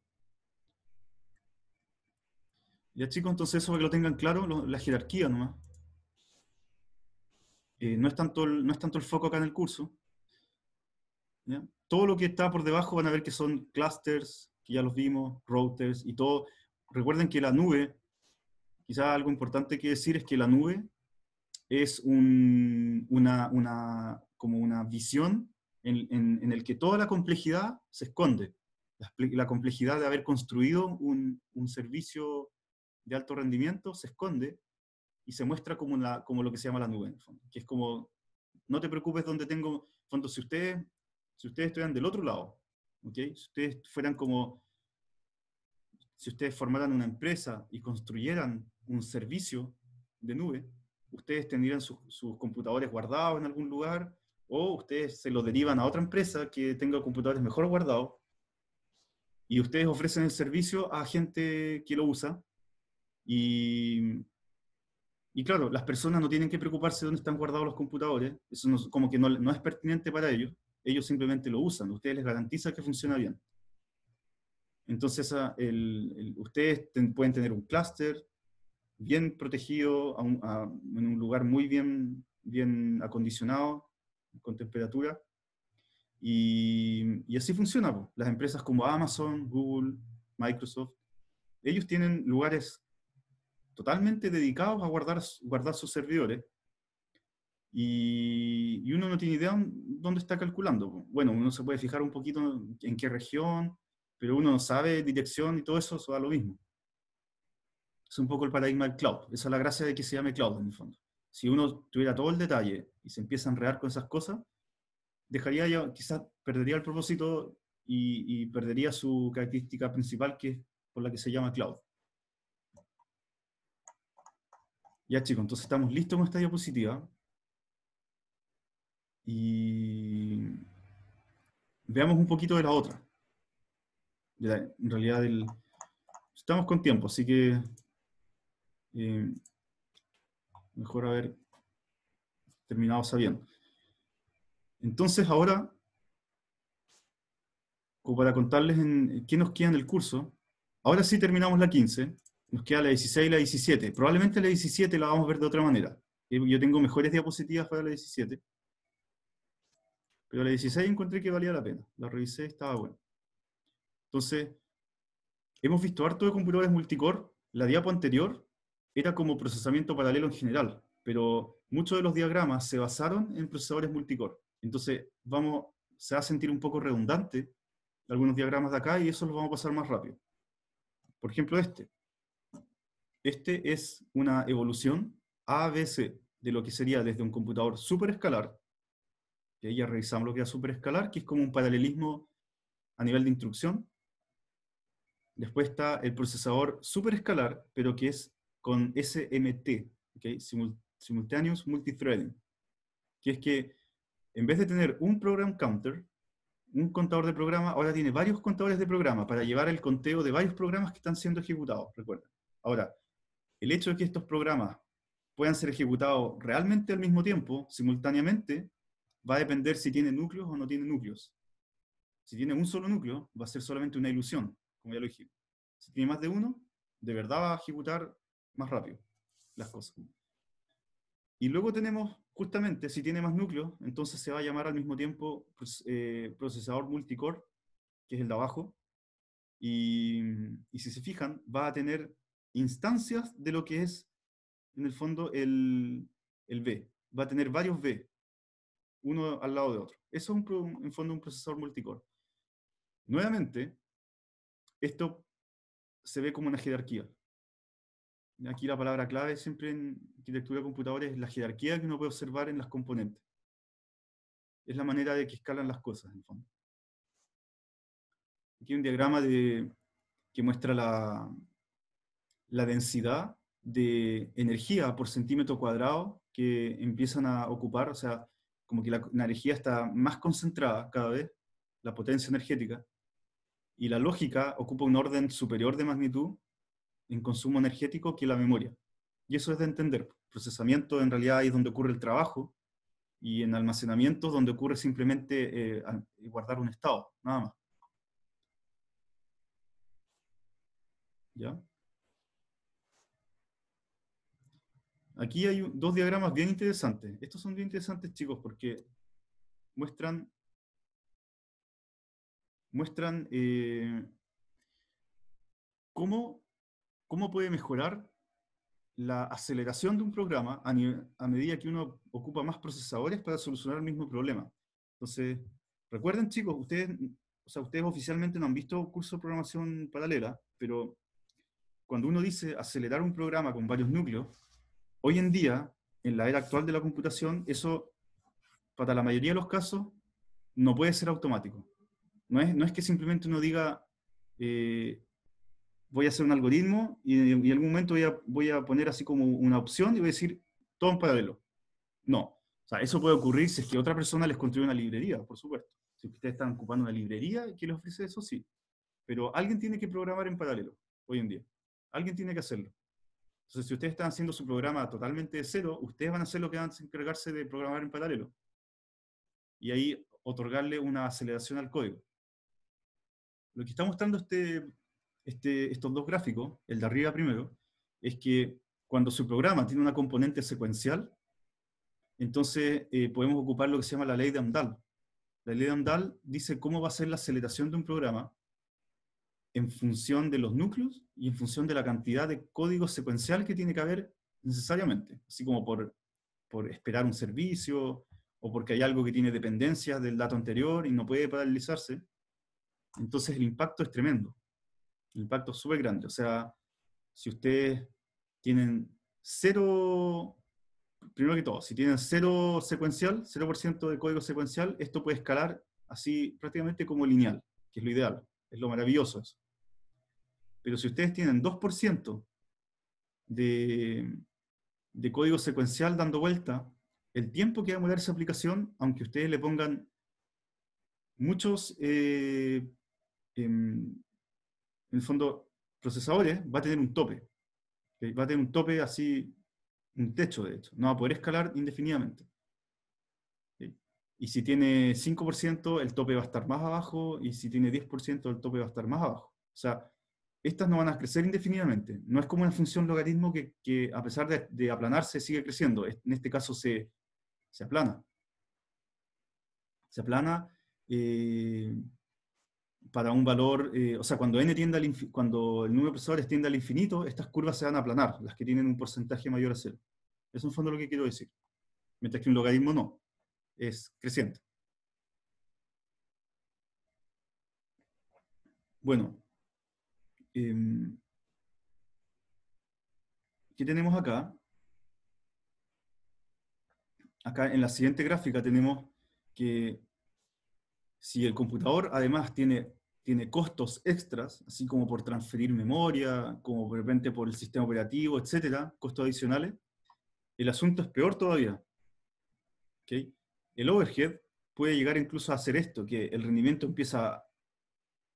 Ya chicos, entonces eso que lo tengan claro, la jerarquía nomás. Eh, no, es tanto el, no es tanto el foco acá en el curso. Todo lo que está por debajo van a ver que son clusters, que ya los vimos, routers y todo. Recuerden que la nube quizá algo importante que decir es que la nube es una, como una visión en, en, el que toda la complejidad se esconde. La, complejidad de haber construido un, servicio de alto rendimiento se esconde y se muestra como, como lo que se llama la nube, que es como, no te preocupes donde tengo, en fondo, si ustedes, si ustedes estuvieran del otro lado, ¿okay? si ustedes fueran como si ustedes formaran una empresa y construyeran un servicio de nube, ustedes tendrían sus, computadores guardados en algún lugar o ustedes se lo derivan a otra empresa que tenga computadores mejor guardados y ustedes ofrecen el servicio a gente que lo usa y, claro, las personas no tienen que preocuparse de dónde están guardados los computadores, eso no, como que no, es pertinente para ellos, ellos simplemente lo usan, ustedes les garantizan que funciona bien. Entonces, ah, ustedes pueden tener un clúster, bien protegido, en un lugar muy bien, bien acondicionado, con temperatura. Y, así funciona. Las empresas como Amazon, Google, Microsoft, ellos tienen lugares totalmente dedicados a guardar, guardar sus servidores. Y, uno no tiene idea dónde está calculando. Bueno, uno se puede fijar un poquito en qué región, pero uno no sabe dirección y todo eso, eso da lo mismo es un poco el paradigma del cloud. Esa es la gracia de que se llame cloud en el fondo. Si uno tuviera todo el detalle y se empieza a enredar con esas cosas, dejaría ya, quizás perdería el propósito y, perdería su característica principal que es por la que se llama cloud. Ya chicos, entonces estamos listos con esta diapositiva. Y veamos un poquito de la otra. en realidad, estamos con tiempo, así que eh, mejor haber terminado sabiendo. Entonces ahora, como para contarles en eh, qué nos queda en el curso, ahora sí terminamos la 15, nos queda la 16 y la 17. Probablemente la 17 la vamos a ver de otra manera. Eh, yo tengo mejores diapositivas para la 17. Pero la 16 encontré que valía la pena. La revisé, estaba buena. Entonces, hemos visto harto de computadores multicore. La diapo anterior era como procesamiento paralelo en general, pero muchos de los diagramas se basaron en procesadores multicore. Entonces, vamos, se va a sentir un poco redundante algunos diagramas de acá y eso los vamos a pasar más rápido. Por ejemplo, este. Este es una evolución ABC de lo que sería desde un computador superescalar, que ahí ya revisamos lo que es superescalar, que es como un paralelismo a nivel de instrucción. Después está el procesador superescalar, pero que es con SMT, Simultaneous Multithreading, que es que en vez de tener un program counter, un contador de programa, ahora tiene varios contadores de programa para llevar el conteo de varios programas que están siendo ejecutados, recuerda. Ahora, el hecho de que estos programas puedan ser ejecutados realmente al mismo tiempo, simultáneamente, va a depender si tiene núcleos o no tiene núcleos. Si tiene un solo núcleo, va a ser solamente una ilusión, como ya lo dije. Si tiene más de uno, de verdad va a ejecutar más rápido las cosas. Y luego tenemos, justamente, si tiene más núcleos, entonces se va a llamar al mismo tiempo eh, procesador multicore, que es el de abajo. Y, si se fijan, va a tener instancias de lo que es, en el fondo, el, el B. Va a tener varios B, uno al lado de otro. Eso es, un, en fondo, un procesador multicore. Nuevamente, esto se ve como una jerarquía aquí la palabra clave siempre en arquitectura de computadores es la jerarquía que uno puede observar en las componentes. Es la manera de que escalan las cosas, en fondo. Aquí hay un diagrama que muestra la, la densidad de energía por centímetro cuadrado que empiezan a ocupar, o sea, como que la energía está más concentrada cada vez, la potencia energética, y la lógica ocupa un orden superior de magnitud en consumo energético que la memoria. Y eso es de entender. Pues, procesamiento en realidad es donde ocurre el trabajo y en almacenamiento donde ocurre simplemente eh, eh, guardar un estado, nada más. ¿Ya? Aquí hay dos diagramas bien interesantes. Estos son bien interesantes, chicos, porque muestran, muestran eh, cómo cómo puede mejorar la aceleración de un programa a, medida que uno ocupa más procesadores para solucionar el mismo problema. Entonces, recuerden chicos, ustedes, o sea, ustedes oficialmente no han visto curso de programación paralela, pero cuando uno dice acelerar un programa con varios núcleos, hoy en día, en la era actual de la computación, eso para la mayoría de los casos no puede ser automático. No es, no es que simplemente uno diga, eh, voy a hacer un algoritmo y, en algún momento voy a, voy a, poner así como una opción y voy a decir todo en paralelo. No. O sea, eso puede ocurrir si es que otra persona les construye una librería, por supuesto. Si ustedes están ocupando una librería, que les ofrece eso? Sí. Pero alguien tiene que programar en paralelo hoy en día. Alguien tiene que hacerlo. Entonces, si ustedes están haciendo su programa totalmente de cero, ustedes van a hacer lo que van a encargarse de programar en paralelo. Y ahí otorgarle una aceleración al código. Lo que está mostrando este este, estos dos gráficos, el de arriba primero, es que cuando su programa tiene una componente secuencial, entonces eh, podemos ocupar lo que se llama la ley de Amdahl. La ley de Amdahl dice cómo va a ser la aceleración de un programa en función de los núcleos y en función de la cantidad de código secuencial que tiene que haber necesariamente, así como por, por esperar un servicio o porque hay algo que tiene dependencias del dato anterior y no puede paralizarse. Entonces el impacto es tremendo. El impacto es súper grande. O sea, si ustedes tienen cero, primero que todo, si tienen cero secuencial, 0% de código secuencial, esto puede escalar así prácticamente como lineal, que es lo ideal, es lo maravilloso eso. Pero si ustedes tienen 2% de, de código secuencial dando vuelta, el tiempo que va a demorar esa aplicación, aunque ustedes le pongan muchos eh, em, en el fondo, procesadores ¿eh? va a tener un tope. Va a tener un tope así, un techo de hecho. No va a poder escalar indefinidamente. Y si tiene 5%, el tope va a estar más abajo. Y si tiene 10%, el tope va a estar más abajo. O sea, estas no van a crecer indefinidamente. No es como una función logaritmo que, a pesar de, aplanarse, sigue creciendo. En este caso se, se aplana. Se aplana eh, para un valor, eh, o sea, cuando, n tiende al cuando el número de procesadores tiende al infinito, estas curvas se van a aplanar, las que tienen un porcentaje mayor a cero. es en fondo lo que quiero decir. Mientras que un logaritmo no, es creciente. Bueno, em, ¿qué tenemos acá? Acá en la siguiente gráfica tenemos que si el computador además tiene tiene costos extras, así como por transferir memoria, como de repente por el sistema operativo, etcétera, costos adicionales, el asunto es peor todavía. El overhead puede llegar incluso a hacer esto, que el rendimiento empieza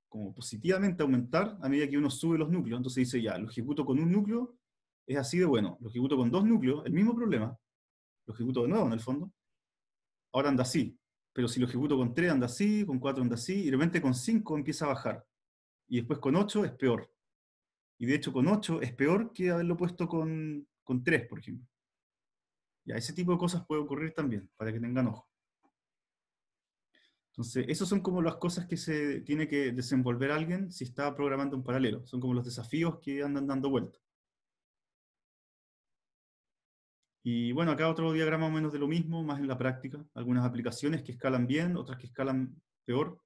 como positivamente a aumentar a medida que uno sube los núcleos. Entonces dice, ya, lo ejecuto con un núcleo, es así de bueno. Lo ejecuto con dos núcleos, el mismo problema. Lo ejecuto de nuevo en el fondo. Ahora anda así pero si lo ejecuto con 3 anda así, con 4 anda así, y de repente con 5 empieza a bajar. Y después con 8 es peor. Y de hecho con 8 es peor que haberlo puesto con, con 3, por ejemplo. Ya, ese tipo de cosas puede ocurrir también, para que tengan ojo. Entonces, esas son como las cosas que se tiene que desenvolver alguien si está programando un paralelo. Son como los desafíos que andan dando vuelta. Y bueno, acá otro diagrama menos de lo mismo, más en la práctica. Algunas aplicaciones que escalan bien, otras que escalan peor.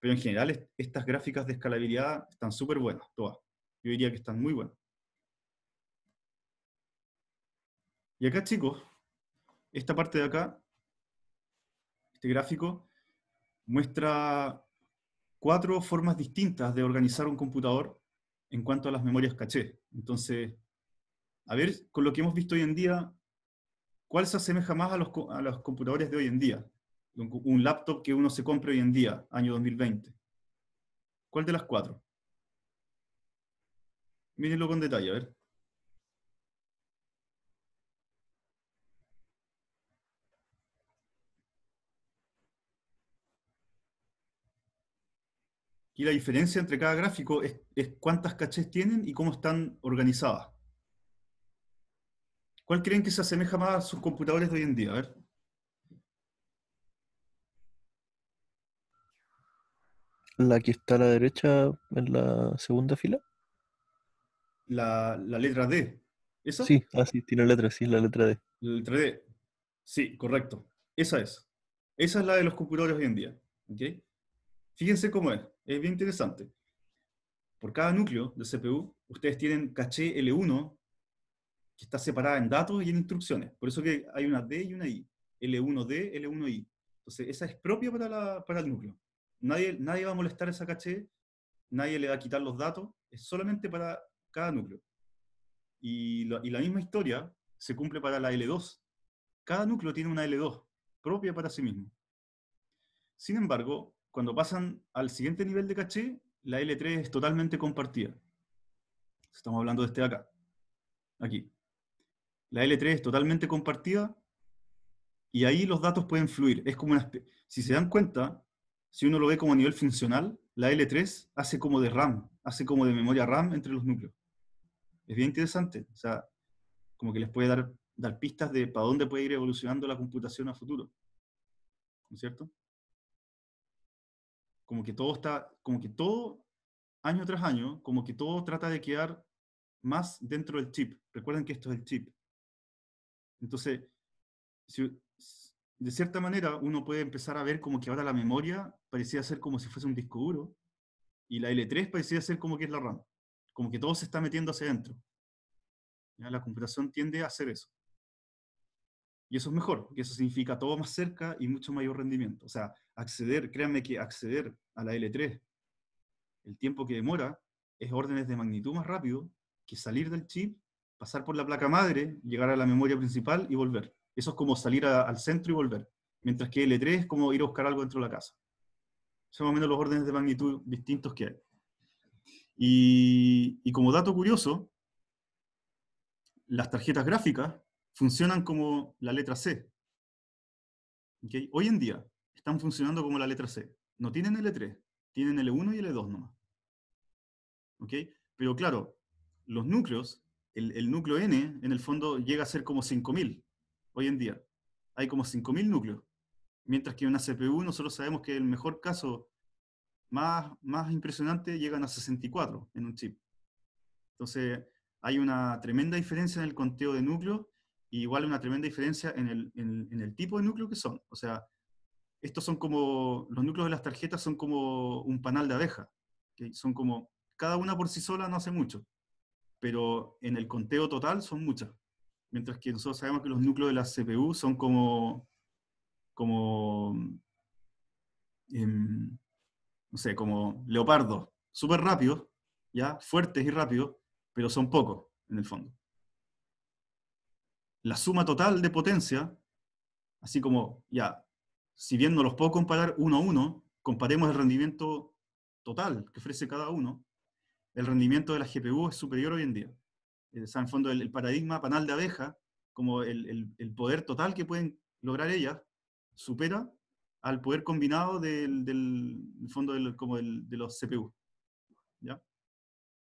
Pero en general, estas gráficas de escalabilidad están súper buenas, todas. Yo diría que están muy buenas. Y acá, chicos, esta parte de acá, este gráfico, muestra cuatro formas distintas de organizar un computador en cuanto a las memorias caché. Entonces, a ver, con lo que hemos visto hoy en día, ¿cuál se asemeja más a los, a los computadores de hoy en día? Un laptop que uno se compre hoy en día, año 2020. ¿Cuál de las cuatro? Mírenlo con detalle, a ver. Y la diferencia entre cada gráfico es, es cuántas cachés tienen y cómo están organizadas. ¿Cuál creen que se asemeja más a sus computadores de hoy en día? A ver. La que está a la derecha en la segunda fila. La, letra D. ¿Esa? Sí, ah, tiene letra, sí, la letra D. La letra D. Sí, correcto. Esa es. Esa es la de los computadores hoy en día. Fíjense cómo es. Es bien interesante. Por cada núcleo de CPU, ustedes tienen caché L1, que está separada en datos y en instrucciones. Por eso que hay una D y una I, L1D, L1I. Entonces, esa es propia para, para el núcleo. Nadie, nadie va a molestar esa caché, nadie le va a quitar los datos, es solamente para cada núcleo. Y la, y la misma historia se cumple para la L2. Cada núcleo tiene una L2 propia para sí mismo. Sin embargo, cuando pasan al siguiente nivel de caché, la L3 es totalmente compartida. Estamos hablando de este acá. Aquí la L3 es totalmente compartida y ahí los datos pueden fluir. Es como si se dan cuenta, si uno lo ve como a nivel funcional, la L3 hace como de RAM, hace como de memoria RAM entre los núcleos. Es bien interesante, o sea, como que les puede dar, dar pistas de para dónde puede ir evolucionando la computación a futuro. ¿No es cierto? Como que todo está, como que todo, año tras año, como que todo trata de quedar más dentro del chip. Recuerden que esto es el chip. Entonces, de cierta manera uno puede empezar a ver como que ahora la memoria parecía ser como si fuese un disco duro y la L3 parecía ser como que es la RAM, como que todo se está metiendo hacia adentro. La computación tiende a hacer eso. Y eso es mejor, porque eso significa todo más cerca y mucho mayor rendimiento. O sea, acceder, créanme que acceder a la L3, el tiempo que demora es órdenes de magnitud más rápido que salir del chip pasar por la placa madre, llegar a la memoria principal y volver. Eso es como salir al centro y volver. Mientras que L3 es como ir a buscar algo dentro de la casa. Son más o menos los órdenes de magnitud distintos que hay. Y, como dato curioso, las tarjetas gráficas funcionan como la letra C. Hoy en día están funcionando como la letra C. No tienen L3, tienen L1 y L2 nomás. ¿Okay? Pero claro, los núcleos el, núcleo N, en el fondo, llega a ser como 5.000 hoy en día. Hay como 5.000 núcleos. Mientras que en una CPU nosotros sabemos que el mejor caso más, más impresionante llegan a 64 en un chip. Entonces, hay una tremenda diferencia en el conteo de núcleos y igual una tremenda diferencia en el, el tipo de núcleo que son. O sea, estos son como, los núcleos de las tarjetas son como un panal de abeja, son como, cada una por sí sola no hace mucho pero en el conteo total son muchas. Mientras que nosotros sabemos que los núcleos de la CPU son como, como, em, no sé, como leopardos, súper rápidos, ¿ya? Fuertes y rápidos, pero son pocos, en el fondo. La suma total de potencia, así como, ya, si bien no los puedo comparar uno a uno, comparemos el rendimiento total que ofrece cada uno, el rendimiento de la GPU es superior hoy en día. Eh, o en el fondo, el, paradigma panal de abeja, como el, poder total que pueden lograr ellas, supera al poder combinado del, fondo del, como de los CPU. ¿ya?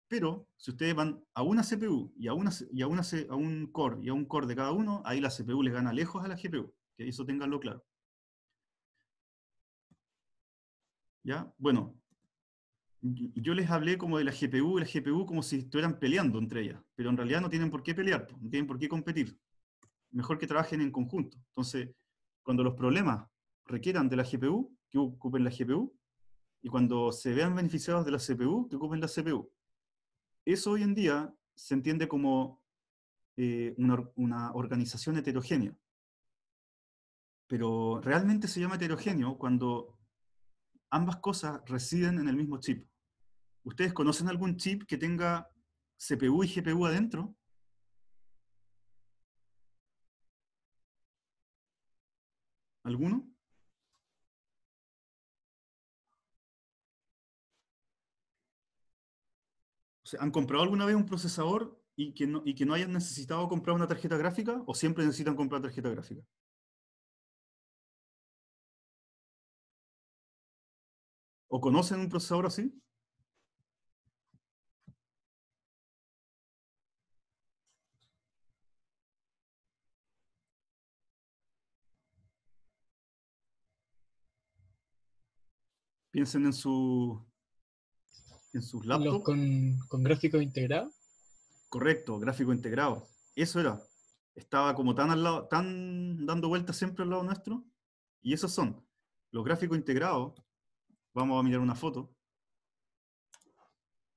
Pero si ustedes van a una CPU y, a, una, y a, una, a un core y a un core de cada uno, ahí la CPU les gana lejos a la GPU, que eso tenganlo claro. ¿Ya? Bueno, yo les hablé como de la GPU y la GPU como si estuvieran peleando entre ellas, pero en realidad no tienen por qué pelear, no tienen por qué competir. Mejor que trabajen en conjunto. Entonces, cuando los problemas requieran de la GPU, que ocupen la GPU, y cuando se vean beneficiados de la CPU, que ocupen la CPU. Eso hoy en día se entiende como eh, una, una organización heterogénea. Pero realmente se llama heterogéneo cuando ambas cosas residen en el mismo chip. ¿Ustedes conocen algún chip que tenga CPU y GPU adentro? ¿Alguno? ¿Han comprado alguna vez un procesador y que, no, y que no hayan necesitado comprar una tarjeta gráfica o siempre necesitan comprar tarjeta gráfica? ¿O conocen un procesador así? Piensen en su en sus laptops. con, con gráfico integrado? Correcto, gráfico integrado. Eso era. Estaba como tan al lado, tan dando vueltas siempre al lado nuestro. Y esos son los gráficos integrados, Vamos a mirar una foto.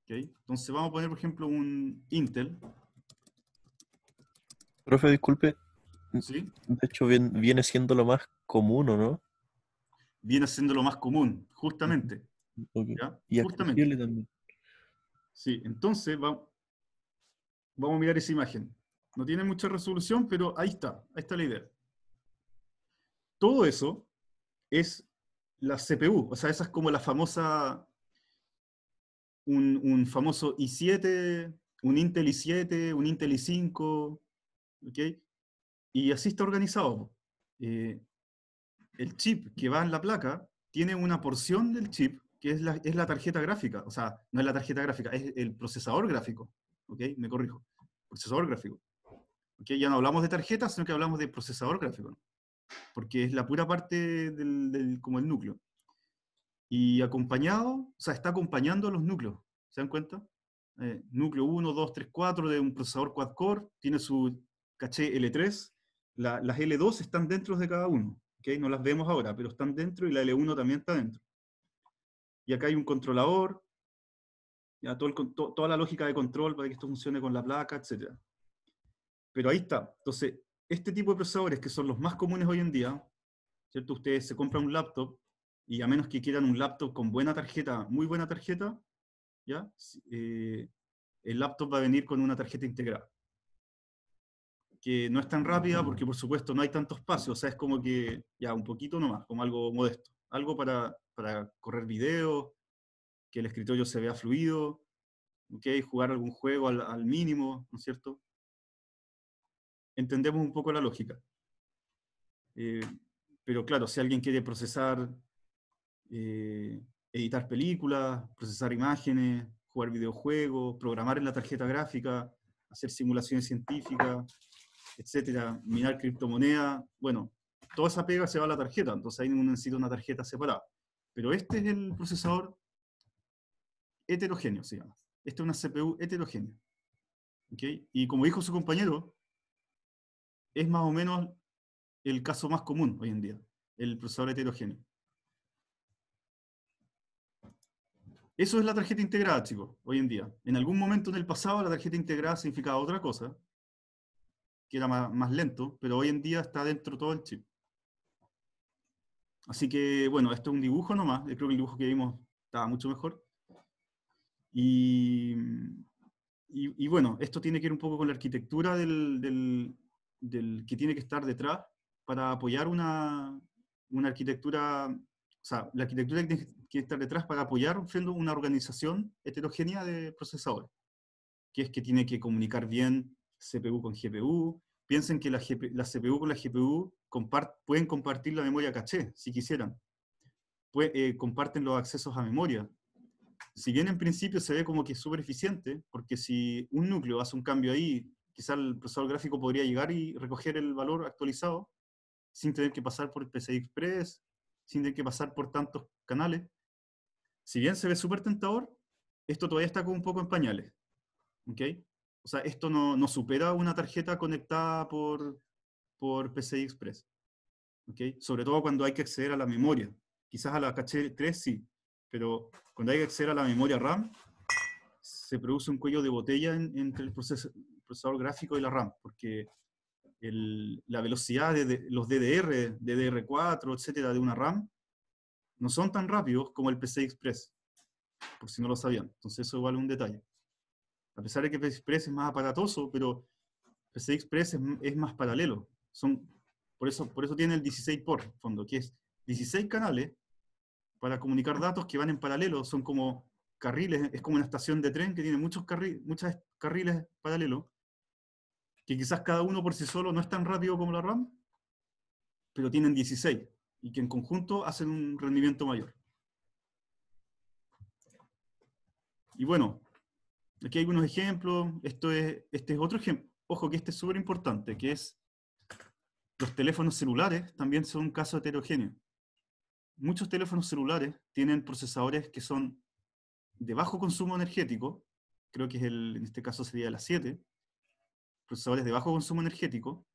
Entonces vamos a poner, por ejemplo, un Intel. Profe, disculpe. ¿Sí? De hecho, viene siendo lo más común, ¿o no? Viene siendo lo más común, justamente. ¿Ya? Y justamente. también. Sí, entonces vamos, vamos a mirar esa imagen. No tiene mucha resolución, pero ahí está, ahí está la idea. Todo eso es la CPU, o sea, esa es como la famosa, un, famoso i7, un Intel i7, un Intel i5, ¿ok? Y así está organizado. Eh, el chip que va en la placa tiene una porción del chip que es la, es la, tarjeta gráfica, o sea, no es la tarjeta gráfica, es el procesador gráfico, ¿ok? Me corrijo, procesador gráfico. ¿Ok? Ya no hablamos de tarjetas, sino que hablamos de procesador gráfico. ¿no? porque es la pura parte del, del, como el núcleo. Y acompañado, o sea, está acompañando a los núcleos, ¿se dan cuenta? Eh, núcleo 1, 2, 3, 4 de un procesador quad-core, tiene su caché L3, la, las L2 están dentro de cada uno, ¿okay? no las vemos ahora, pero están dentro y la L1 también está dentro. Y acá hay un controlador, ya, todo toda la lógica de control para que esto funcione con la placa, etc. Pero ahí está. Entonces, este tipo de procesadores, que son los más comunes hoy en día, ¿cierto? Ustedes se compran un laptop y a menos que quieran un laptop con buena tarjeta, muy buena tarjeta, ¿ya? Eh, el laptop va a venir con una tarjeta integrada. Que no es tan rápida porque, por supuesto, no hay tanto espacio. O sea, es como que, ya, un poquito nomás, como algo modesto. Algo para, para correr videos, que el escritorio se vea fluido, ¿ok? Jugar algún juego al, al mínimo, ¿no es cierto? entendemos un poco la lógica. Eh, pero claro, si alguien quiere procesar, eh, editar películas, procesar imágenes, jugar videojuegos, programar en la tarjeta gráfica, hacer simulaciones científicas, etcétera, minar criptomonedas, bueno, toda esa pega se va a la tarjeta, entonces ahí no necesita una tarjeta separada. Pero este es el procesador heterogéneo, se llama. Esta es una CPU heterogénea. Y como dijo su compañero, es más o menos el caso más común hoy en día, el procesador heterogéneo. Eso es la tarjeta integrada, chicos, hoy en día. En algún momento en el pasado la tarjeta integrada significaba otra cosa, que era más, lento, pero hoy en día está dentro todo el chip. Así que, bueno, esto es un dibujo nomás. Yo creo que el dibujo que vimos estaba mucho mejor. Y, bueno, esto tiene que ver un poco con la arquitectura del, del que tiene que estar detrás para apoyar una, arquitectura, o sea, la arquitectura que tiene que estar detrás para apoyar una organización heterogénea de procesadores, que es que tiene que comunicar bien CPU con GPU. Piensen que la, CPU con la GPU pueden compartir la memoria caché, si quisieran. Eh, comparten los accesos a memoria. Si bien en principio se ve como que es súper eficiente, porque si un núcleo hace un cambio ahí, quizás el procesador gráfico podría llegar y recoger el valor actualizado sin tener que pasar por PCI Express, sin tener que pasar por tantos canales. Si bien se ve súper tentador, esto todavía está con un poco en pañales. O sea, esto no, supera una tarjeta conectada por, por PCI Express. Sobre todo cuando hay que acceder a la memoria. Quizás a la caché 3 sí, pero cuando hay que acceder a la memoria RAM, se produce un cuello de botella entre el proceso, procesador gráfico y la RAM, porque la velocidad de, los DDR, DDR4, etcétera, de una RAM, no son tan rápidos como el PCI Express, por si no lo sabían. Entonces eso vale un detalle. A pesar de que PCI Express es más aparatoso, pero PCI Express es, más paralelo. Son, por, eso, por eso tiene el 16 por, fondo, que es 16 canales para comunicar datos que van en paralelo. Son como carriles, es como una estación de tren que tiene muchos muchas carriles paralelos que quizás cada uno por sí solo no es tan rápido como la RAM, pero tienen 16 y que en conjunto hacen un rendimiento mayor. Y bueno, aquí hay unos ejemplos. Esto es, este es otro ejemplo. Ojo que este es súper importante, que es los teléfonos celulares también son un caso heterogéneo. Muchos teléfonos celulares tienen procesadores que son de bajo consumo energético, creo que es el, en este caso sería la 7, procesadores de bajo consumo energético,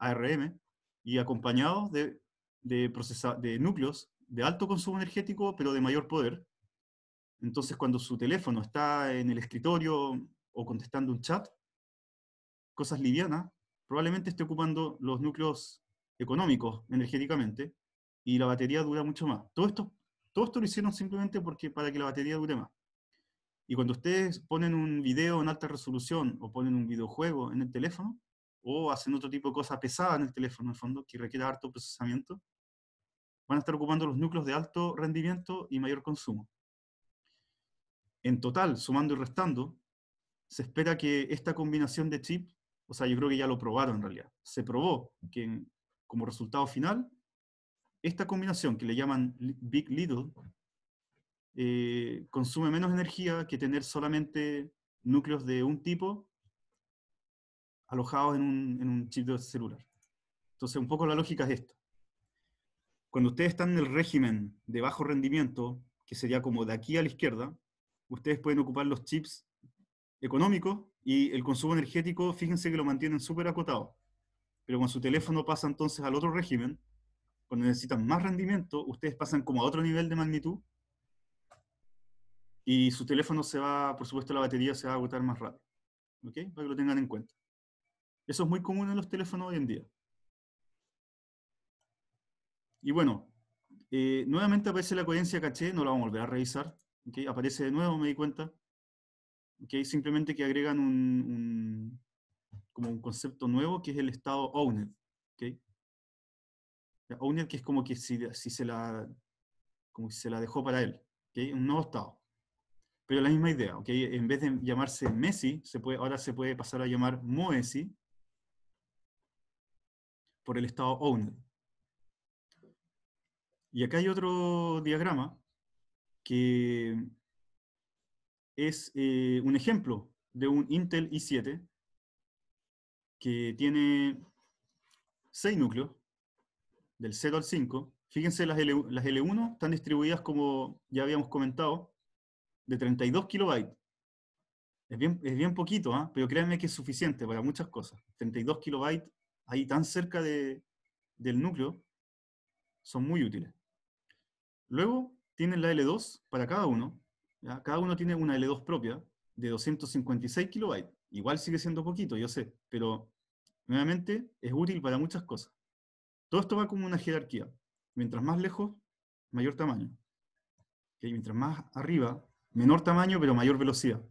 ARM, y acompañados de, de núcleos de alto consumo energético, pero de mayor poder. Entonces, cuando su teléfono está en el escritorio o contestando un chat, cosas livianas, probablemente esté ocupando los núcleos económicos energéticamente y la batería dura mucho más. Todo esto, todo esto lo hicieron simplemente porque, para que la batería dure más. Y cuando ustedes ponen un video en alta resolución o ponen un videojuego en el teléfono, o hacen otro tipo de cosa pesada en el teléfono, en el fondo, que requiere harto procesamiento, van a estar ocupando los núcleos de alto rendimiento y mayor consumo. En total, sumando y restando, se espera que esta combinación de chips, o sea, yo creo que ya lo probaron en realidad, se probó que como resultado final, esta combinación que le llaman Big Little, eh, consume menos energía que tener solamente núcleos de un tipo alojados en un, en un chip de celular. Entonces, un poco la lógica es esta. Cuando ustedes están en el régimen de bajo rendimiento, que sería como de aquí a la izquierda, ustedes pueden ocupar los chips económicos y el consumo energético, fíjense que lo mantienen súper acotado. Pero cuando su teléfono pasa entonces al otro régimen, cuando necesitan más rendimiento, ustedes pasan como a otro nivel de magnitud y su teléfono se va, por supuesto, la batería se va a agotar más rápido. ¿Ok? Para que lo tengan en cuenta. Eso es muy común en los teléfonos hoy en día. Y bueno, eh, nuevamente aparece la coherencia caché, no la vamos a volver a revisar. Aparece de nuevo, me di cuenta. Simplemente que agregan un, como un concepto nuevo que es el estado owned. ¿okay? Owned que es como que si, si se la, como si se la dejó para él. Un nuevo estado. Pero la misma idea, En vez de llamarse Messi, ahora se puede pasar a llamar Moesi por el estado owned. Y acá hay otro diagrama que es eh, un ejemplo de un Intel i7 que tiene seis núcleos, del 0 al 5. Fíjense, las L1 están distribuidas como ya habíamos comentado, de 32 kilobytes. Es bien, es bien poquito, ¿ah? pero créanme que es suficiente para muchas cosas. 32 kilobytes ahí tan cerca del núcleo son muy útiles. Luego tienen la L2 para cada uno. Cada uno tiene una L2 propia de 256 kilobytes. Igual sigue siendo poquito, yo sé, pero nuevamente es útil para muchas cosas. Todo esto va como una jerarquía. Mientras más lejos, mayor tamaño. Y mientras más arriba, menor tamaño pero mayor velocidad.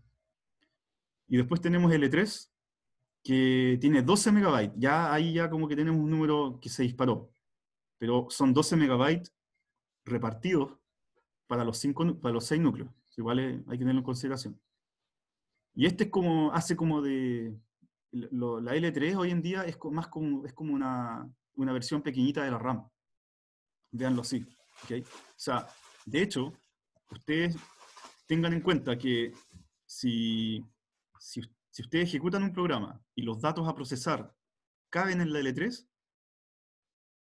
Y después tenemos L3, e que tiene 12 megabytes. Ya ahí ya como que tenemos un número que se disparó. Pero son 12 megabytes repartidos para los, cinco, para los seis núcleos. Igual eh, hay que tenerlo en consideración. Y este es como, hace como de, la L3 hoy en día es más como, es como una, versión pequeñita de la RAM. Veanlo así. O sea, de hecho, ustedes tengan en cuenta que si, si, ustedes ejecutan un programa y los datos a procesar caben en la L3,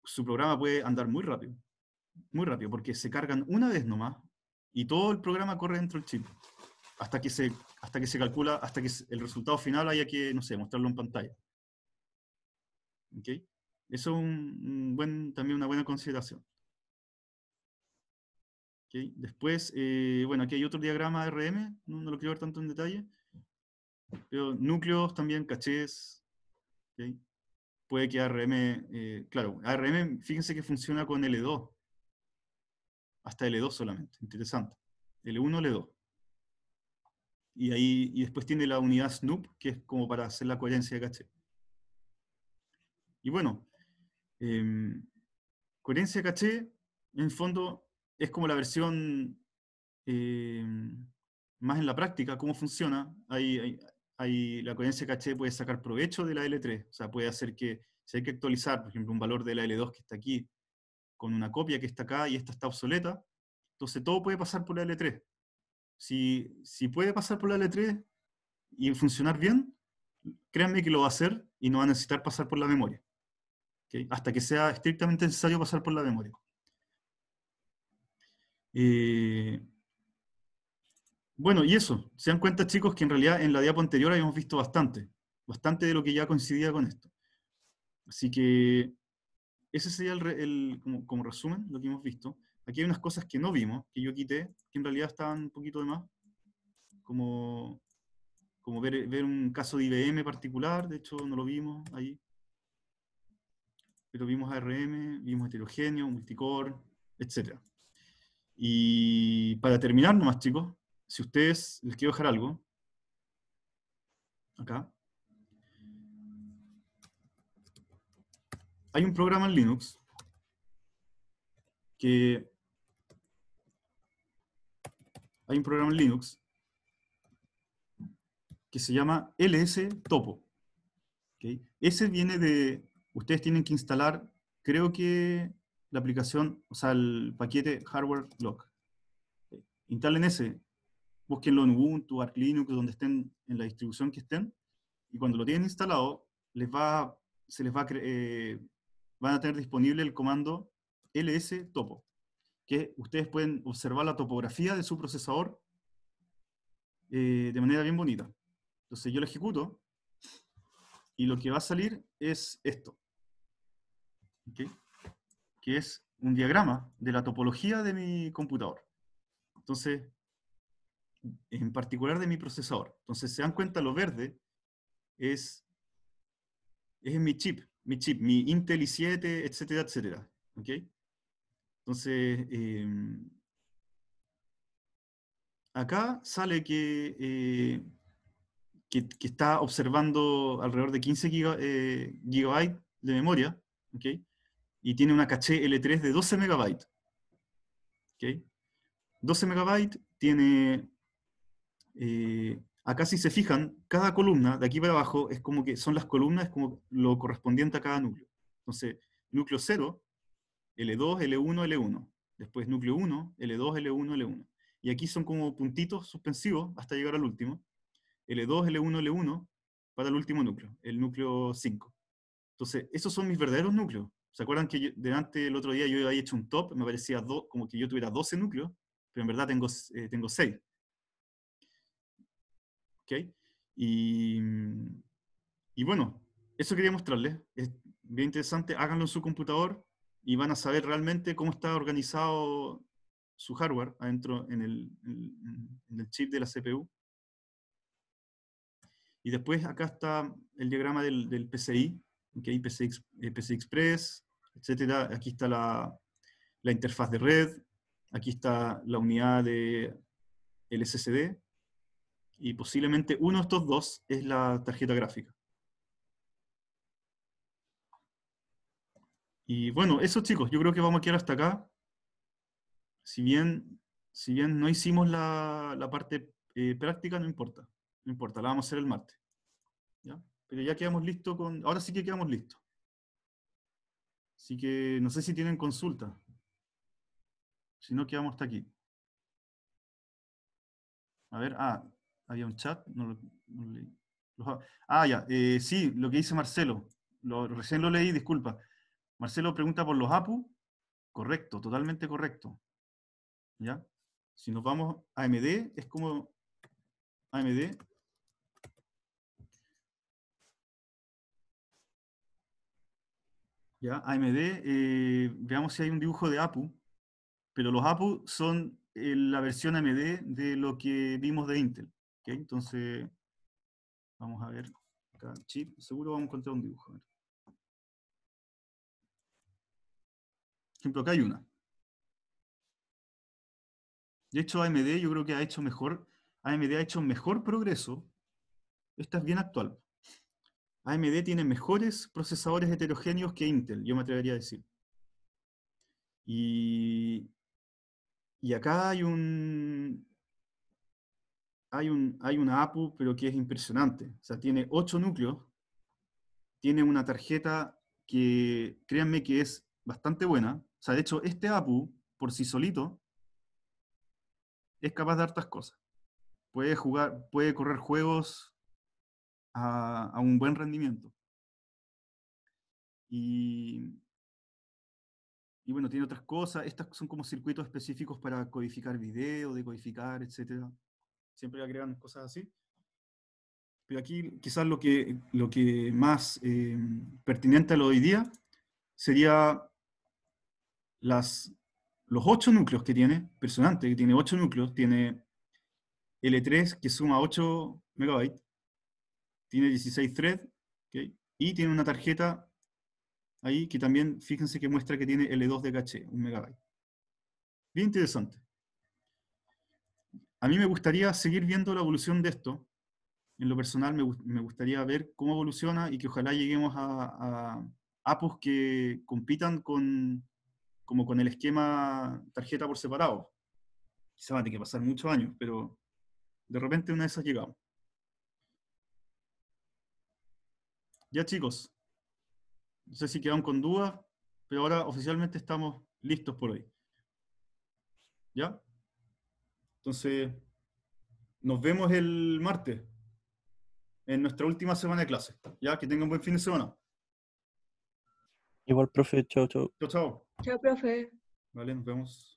su programa puede andar muy rápido. Muy rápido, porque se cargan una vez nomás y todo el programa corre dentro del chip. Hasta que se, hasta que se calcula, hasta que el resultado final haya que, no sé, mostrarlo en pantalla. Eso es también una buena consideración. Después, eh, bueno, aquí hay otro diagrama RM, no, lo quiero ver tanto en detalle. Pero núcleos también, cachés. Puede que ARM, eh, claro, ARM, fíjense que funciona con L2. Hasta L2 solamente, interesante. L1, L2. Y, ahí, y después tiene la unidad Snoop, que es como para hacer la coherencia de caché. Y bueno, em, coherencia de caché, en el fondo, es como la versión eh, más en la práctica, cómo funciona. Hay, la coherencia caché puede sacar provecho de la L3, o sea, puede hacer que, si hay que actualizar, por ejemplo, un valor de la L2 que está aquí, con una copia que está acá y esta está obsoleta, entonces todo puede pasar por la L3. Si, si puede pasar por la L3 y funcionar bien, créanme que lo va a hacer y no va a necesitar pasar por la memoria. Hasta que sea estrictamente necesario pasar por la memoria. Eh, bueno, y eso, se dan cuenta chicos que en realidad en la diapo anterior habíamos visto bastante, bastante de lo que ya coincidía con esto. Así que ese sería el, como, resumen, lo que hemos visto. Aquí hay unas cosas que no vimos, que yo quité, que en realidad estaban un poquito de más, como, como ver, ver un caso de IBM particular, de hecho no lo vimos ahí, pero vimos ARM, vimos heterogéneo, multicore, etcétera. Y para terminar nomás, chicos, si ustedes les quiero dejar algo, acá. Hay un programa en Linux que hay un programa en Linux que se llama ls topo. ¿Okay? Ese viene de, ustedes tienen que instalar, creo que la aplicación, o sea, el paquete hardware lock. Eh, instalen ese, búsquenlo en Ubuntu, Arch Linux, donde estén, en la distribución que estén, y cuando lo tienen instalado, les va, se les va eh, van a tener disponible el comando ls topo, que ustedes pueden observar la topografía de su procesador eh, de manera bien bonita. Entonces yo lo ejecuto, y lo que va a salir es esto que es un diagrama de la topología de mi computador. Entonces, en particular de mi procesador. Entonces, se dan cuenta, lo verde es, es mi chip, mi chip, mi Intel i7, etcétera, etcétera. ¿Ok? Entonces, em, acá sale eh, que, que, está observando alrededor de 15 GB eh, gigabytes de memoria, ¿ok? y tiene una caché L3 de 12 megabytes. 12 megabytes tiene... Eh, acá si se fijan, cada columna de aquí para abajo es como que son las columnas como lo correspondiente a cada núcleo. Entonces, núcleo 0, L2, L1, L1. Después núcleo 1, L2, L1, L1. Y aquí son como puntitos suspensivos hasta llegar al último. L2, L1, L1 para el último núcleo, el núcleo 5. Entonces, esos son mis verdaderos núcleos. ¿Se acuerdan que delante el otro día yo había hecho un top? Me parecía como que yo tuviera 12 núcleos, pero en verdad tengo, eh, tengo 6. ¿Ok? Y, bueno, eso quería mostrarles. Es bien interesante. Háganlo en su computador y van a saber realmente cómo está organizado su hardware adentro en el, chip de la CPU. Y después acá está el diagrama del, del PCI, que hay PCI eh, Express, etcétera. Aquí está la, interfaz de red, aquí está la unidad de el SSD, y posiblemente uno de estos dos es la tarjeta gráfica. Y bueno, eso chicos, yo creo que vamos a quedar hasta acá. Si bien, si bien no hicimos la, parte eh, práctica, no importa. No importa, la vamos a hacer el martes. ¿ya? Pero ya quedamos listos con... Ahora sí que quedamos listos. Así que no sé si tienen consulta. Si no, quedamos hasta aquí. A ver, ah, había un chat, no lo, Ah, ya, eh, sí, lo que dice Marcelo, recién lo leí, disculpa. Marcelo pregunta por los APU, correcto, totalmente correcto. ¿Ya? Si nos vamos a AMD, es como AMD, ¿ya? AMD, eh, veamos si hay un dibujo de APU, pero los APU son eh, la versión AMD de lo que vimos de Intel. ¿okay? Entonces, vamos a ver, acá, chip, seguro vamos a encontrar un dibujo. Por ejemplo, acá hay una. De hecho, AMD yo creo que ha hecho mejor, AMD ha hecho mejor progreso. Esta es bien actual. AMD tiene mejores procesadores heterogéneos que Intel, yo me atrevería a decir. Y, acá hay un, hay un... Hay una APU, pero que es impresionante. O sea, tiene ocho núcleos, tiene una tarjeta que, créanme que es bastante buena. O sea, de hecho, este APU, por sí solito, es capaz de hartas cosas. Puede jugar, puede correr juegos a, un buen rendimiento. Y, y bueno, tiene otras cosas. Estas son como circuitos específicos para codificar video, decodificar, etc. Siempre agregan cosas así. Pero aquí quizás lo que, lo que más eh, pertinente a lo de hoy día sería las, los ocho núcleos que tiene. Impresionante, que tiene ocho núcleos. Tiene L3 que suma 8 megabytes tiene 16 threads y tiene una tarjeta ahí que también, fíjense que muestra que tiene L2 de caché, un megabyte. Bien interesante. A mí me gustaría seguir viendo la evolución de esto. En lo personal me, me gustaría ver cómo evoluciona y que ojalá lleguemos a, a APUs que compitan con, como con el esquema tarjeta por separado. Quizá va a tener que pasar muchos años, pero de repente una de esas llegamos. Ya chicos, no sé si quedan con dudas, pero ahora oficialmente estamos listos por hoy. ¿Ya? Entonces, nos vemos el martes, en nuestra última semana de clase. ¿Ya? Que tengan un buen fin de semana. Igual, profe. Chao, chao. Chao, chao. Chao, profe. Vale, nos vemos.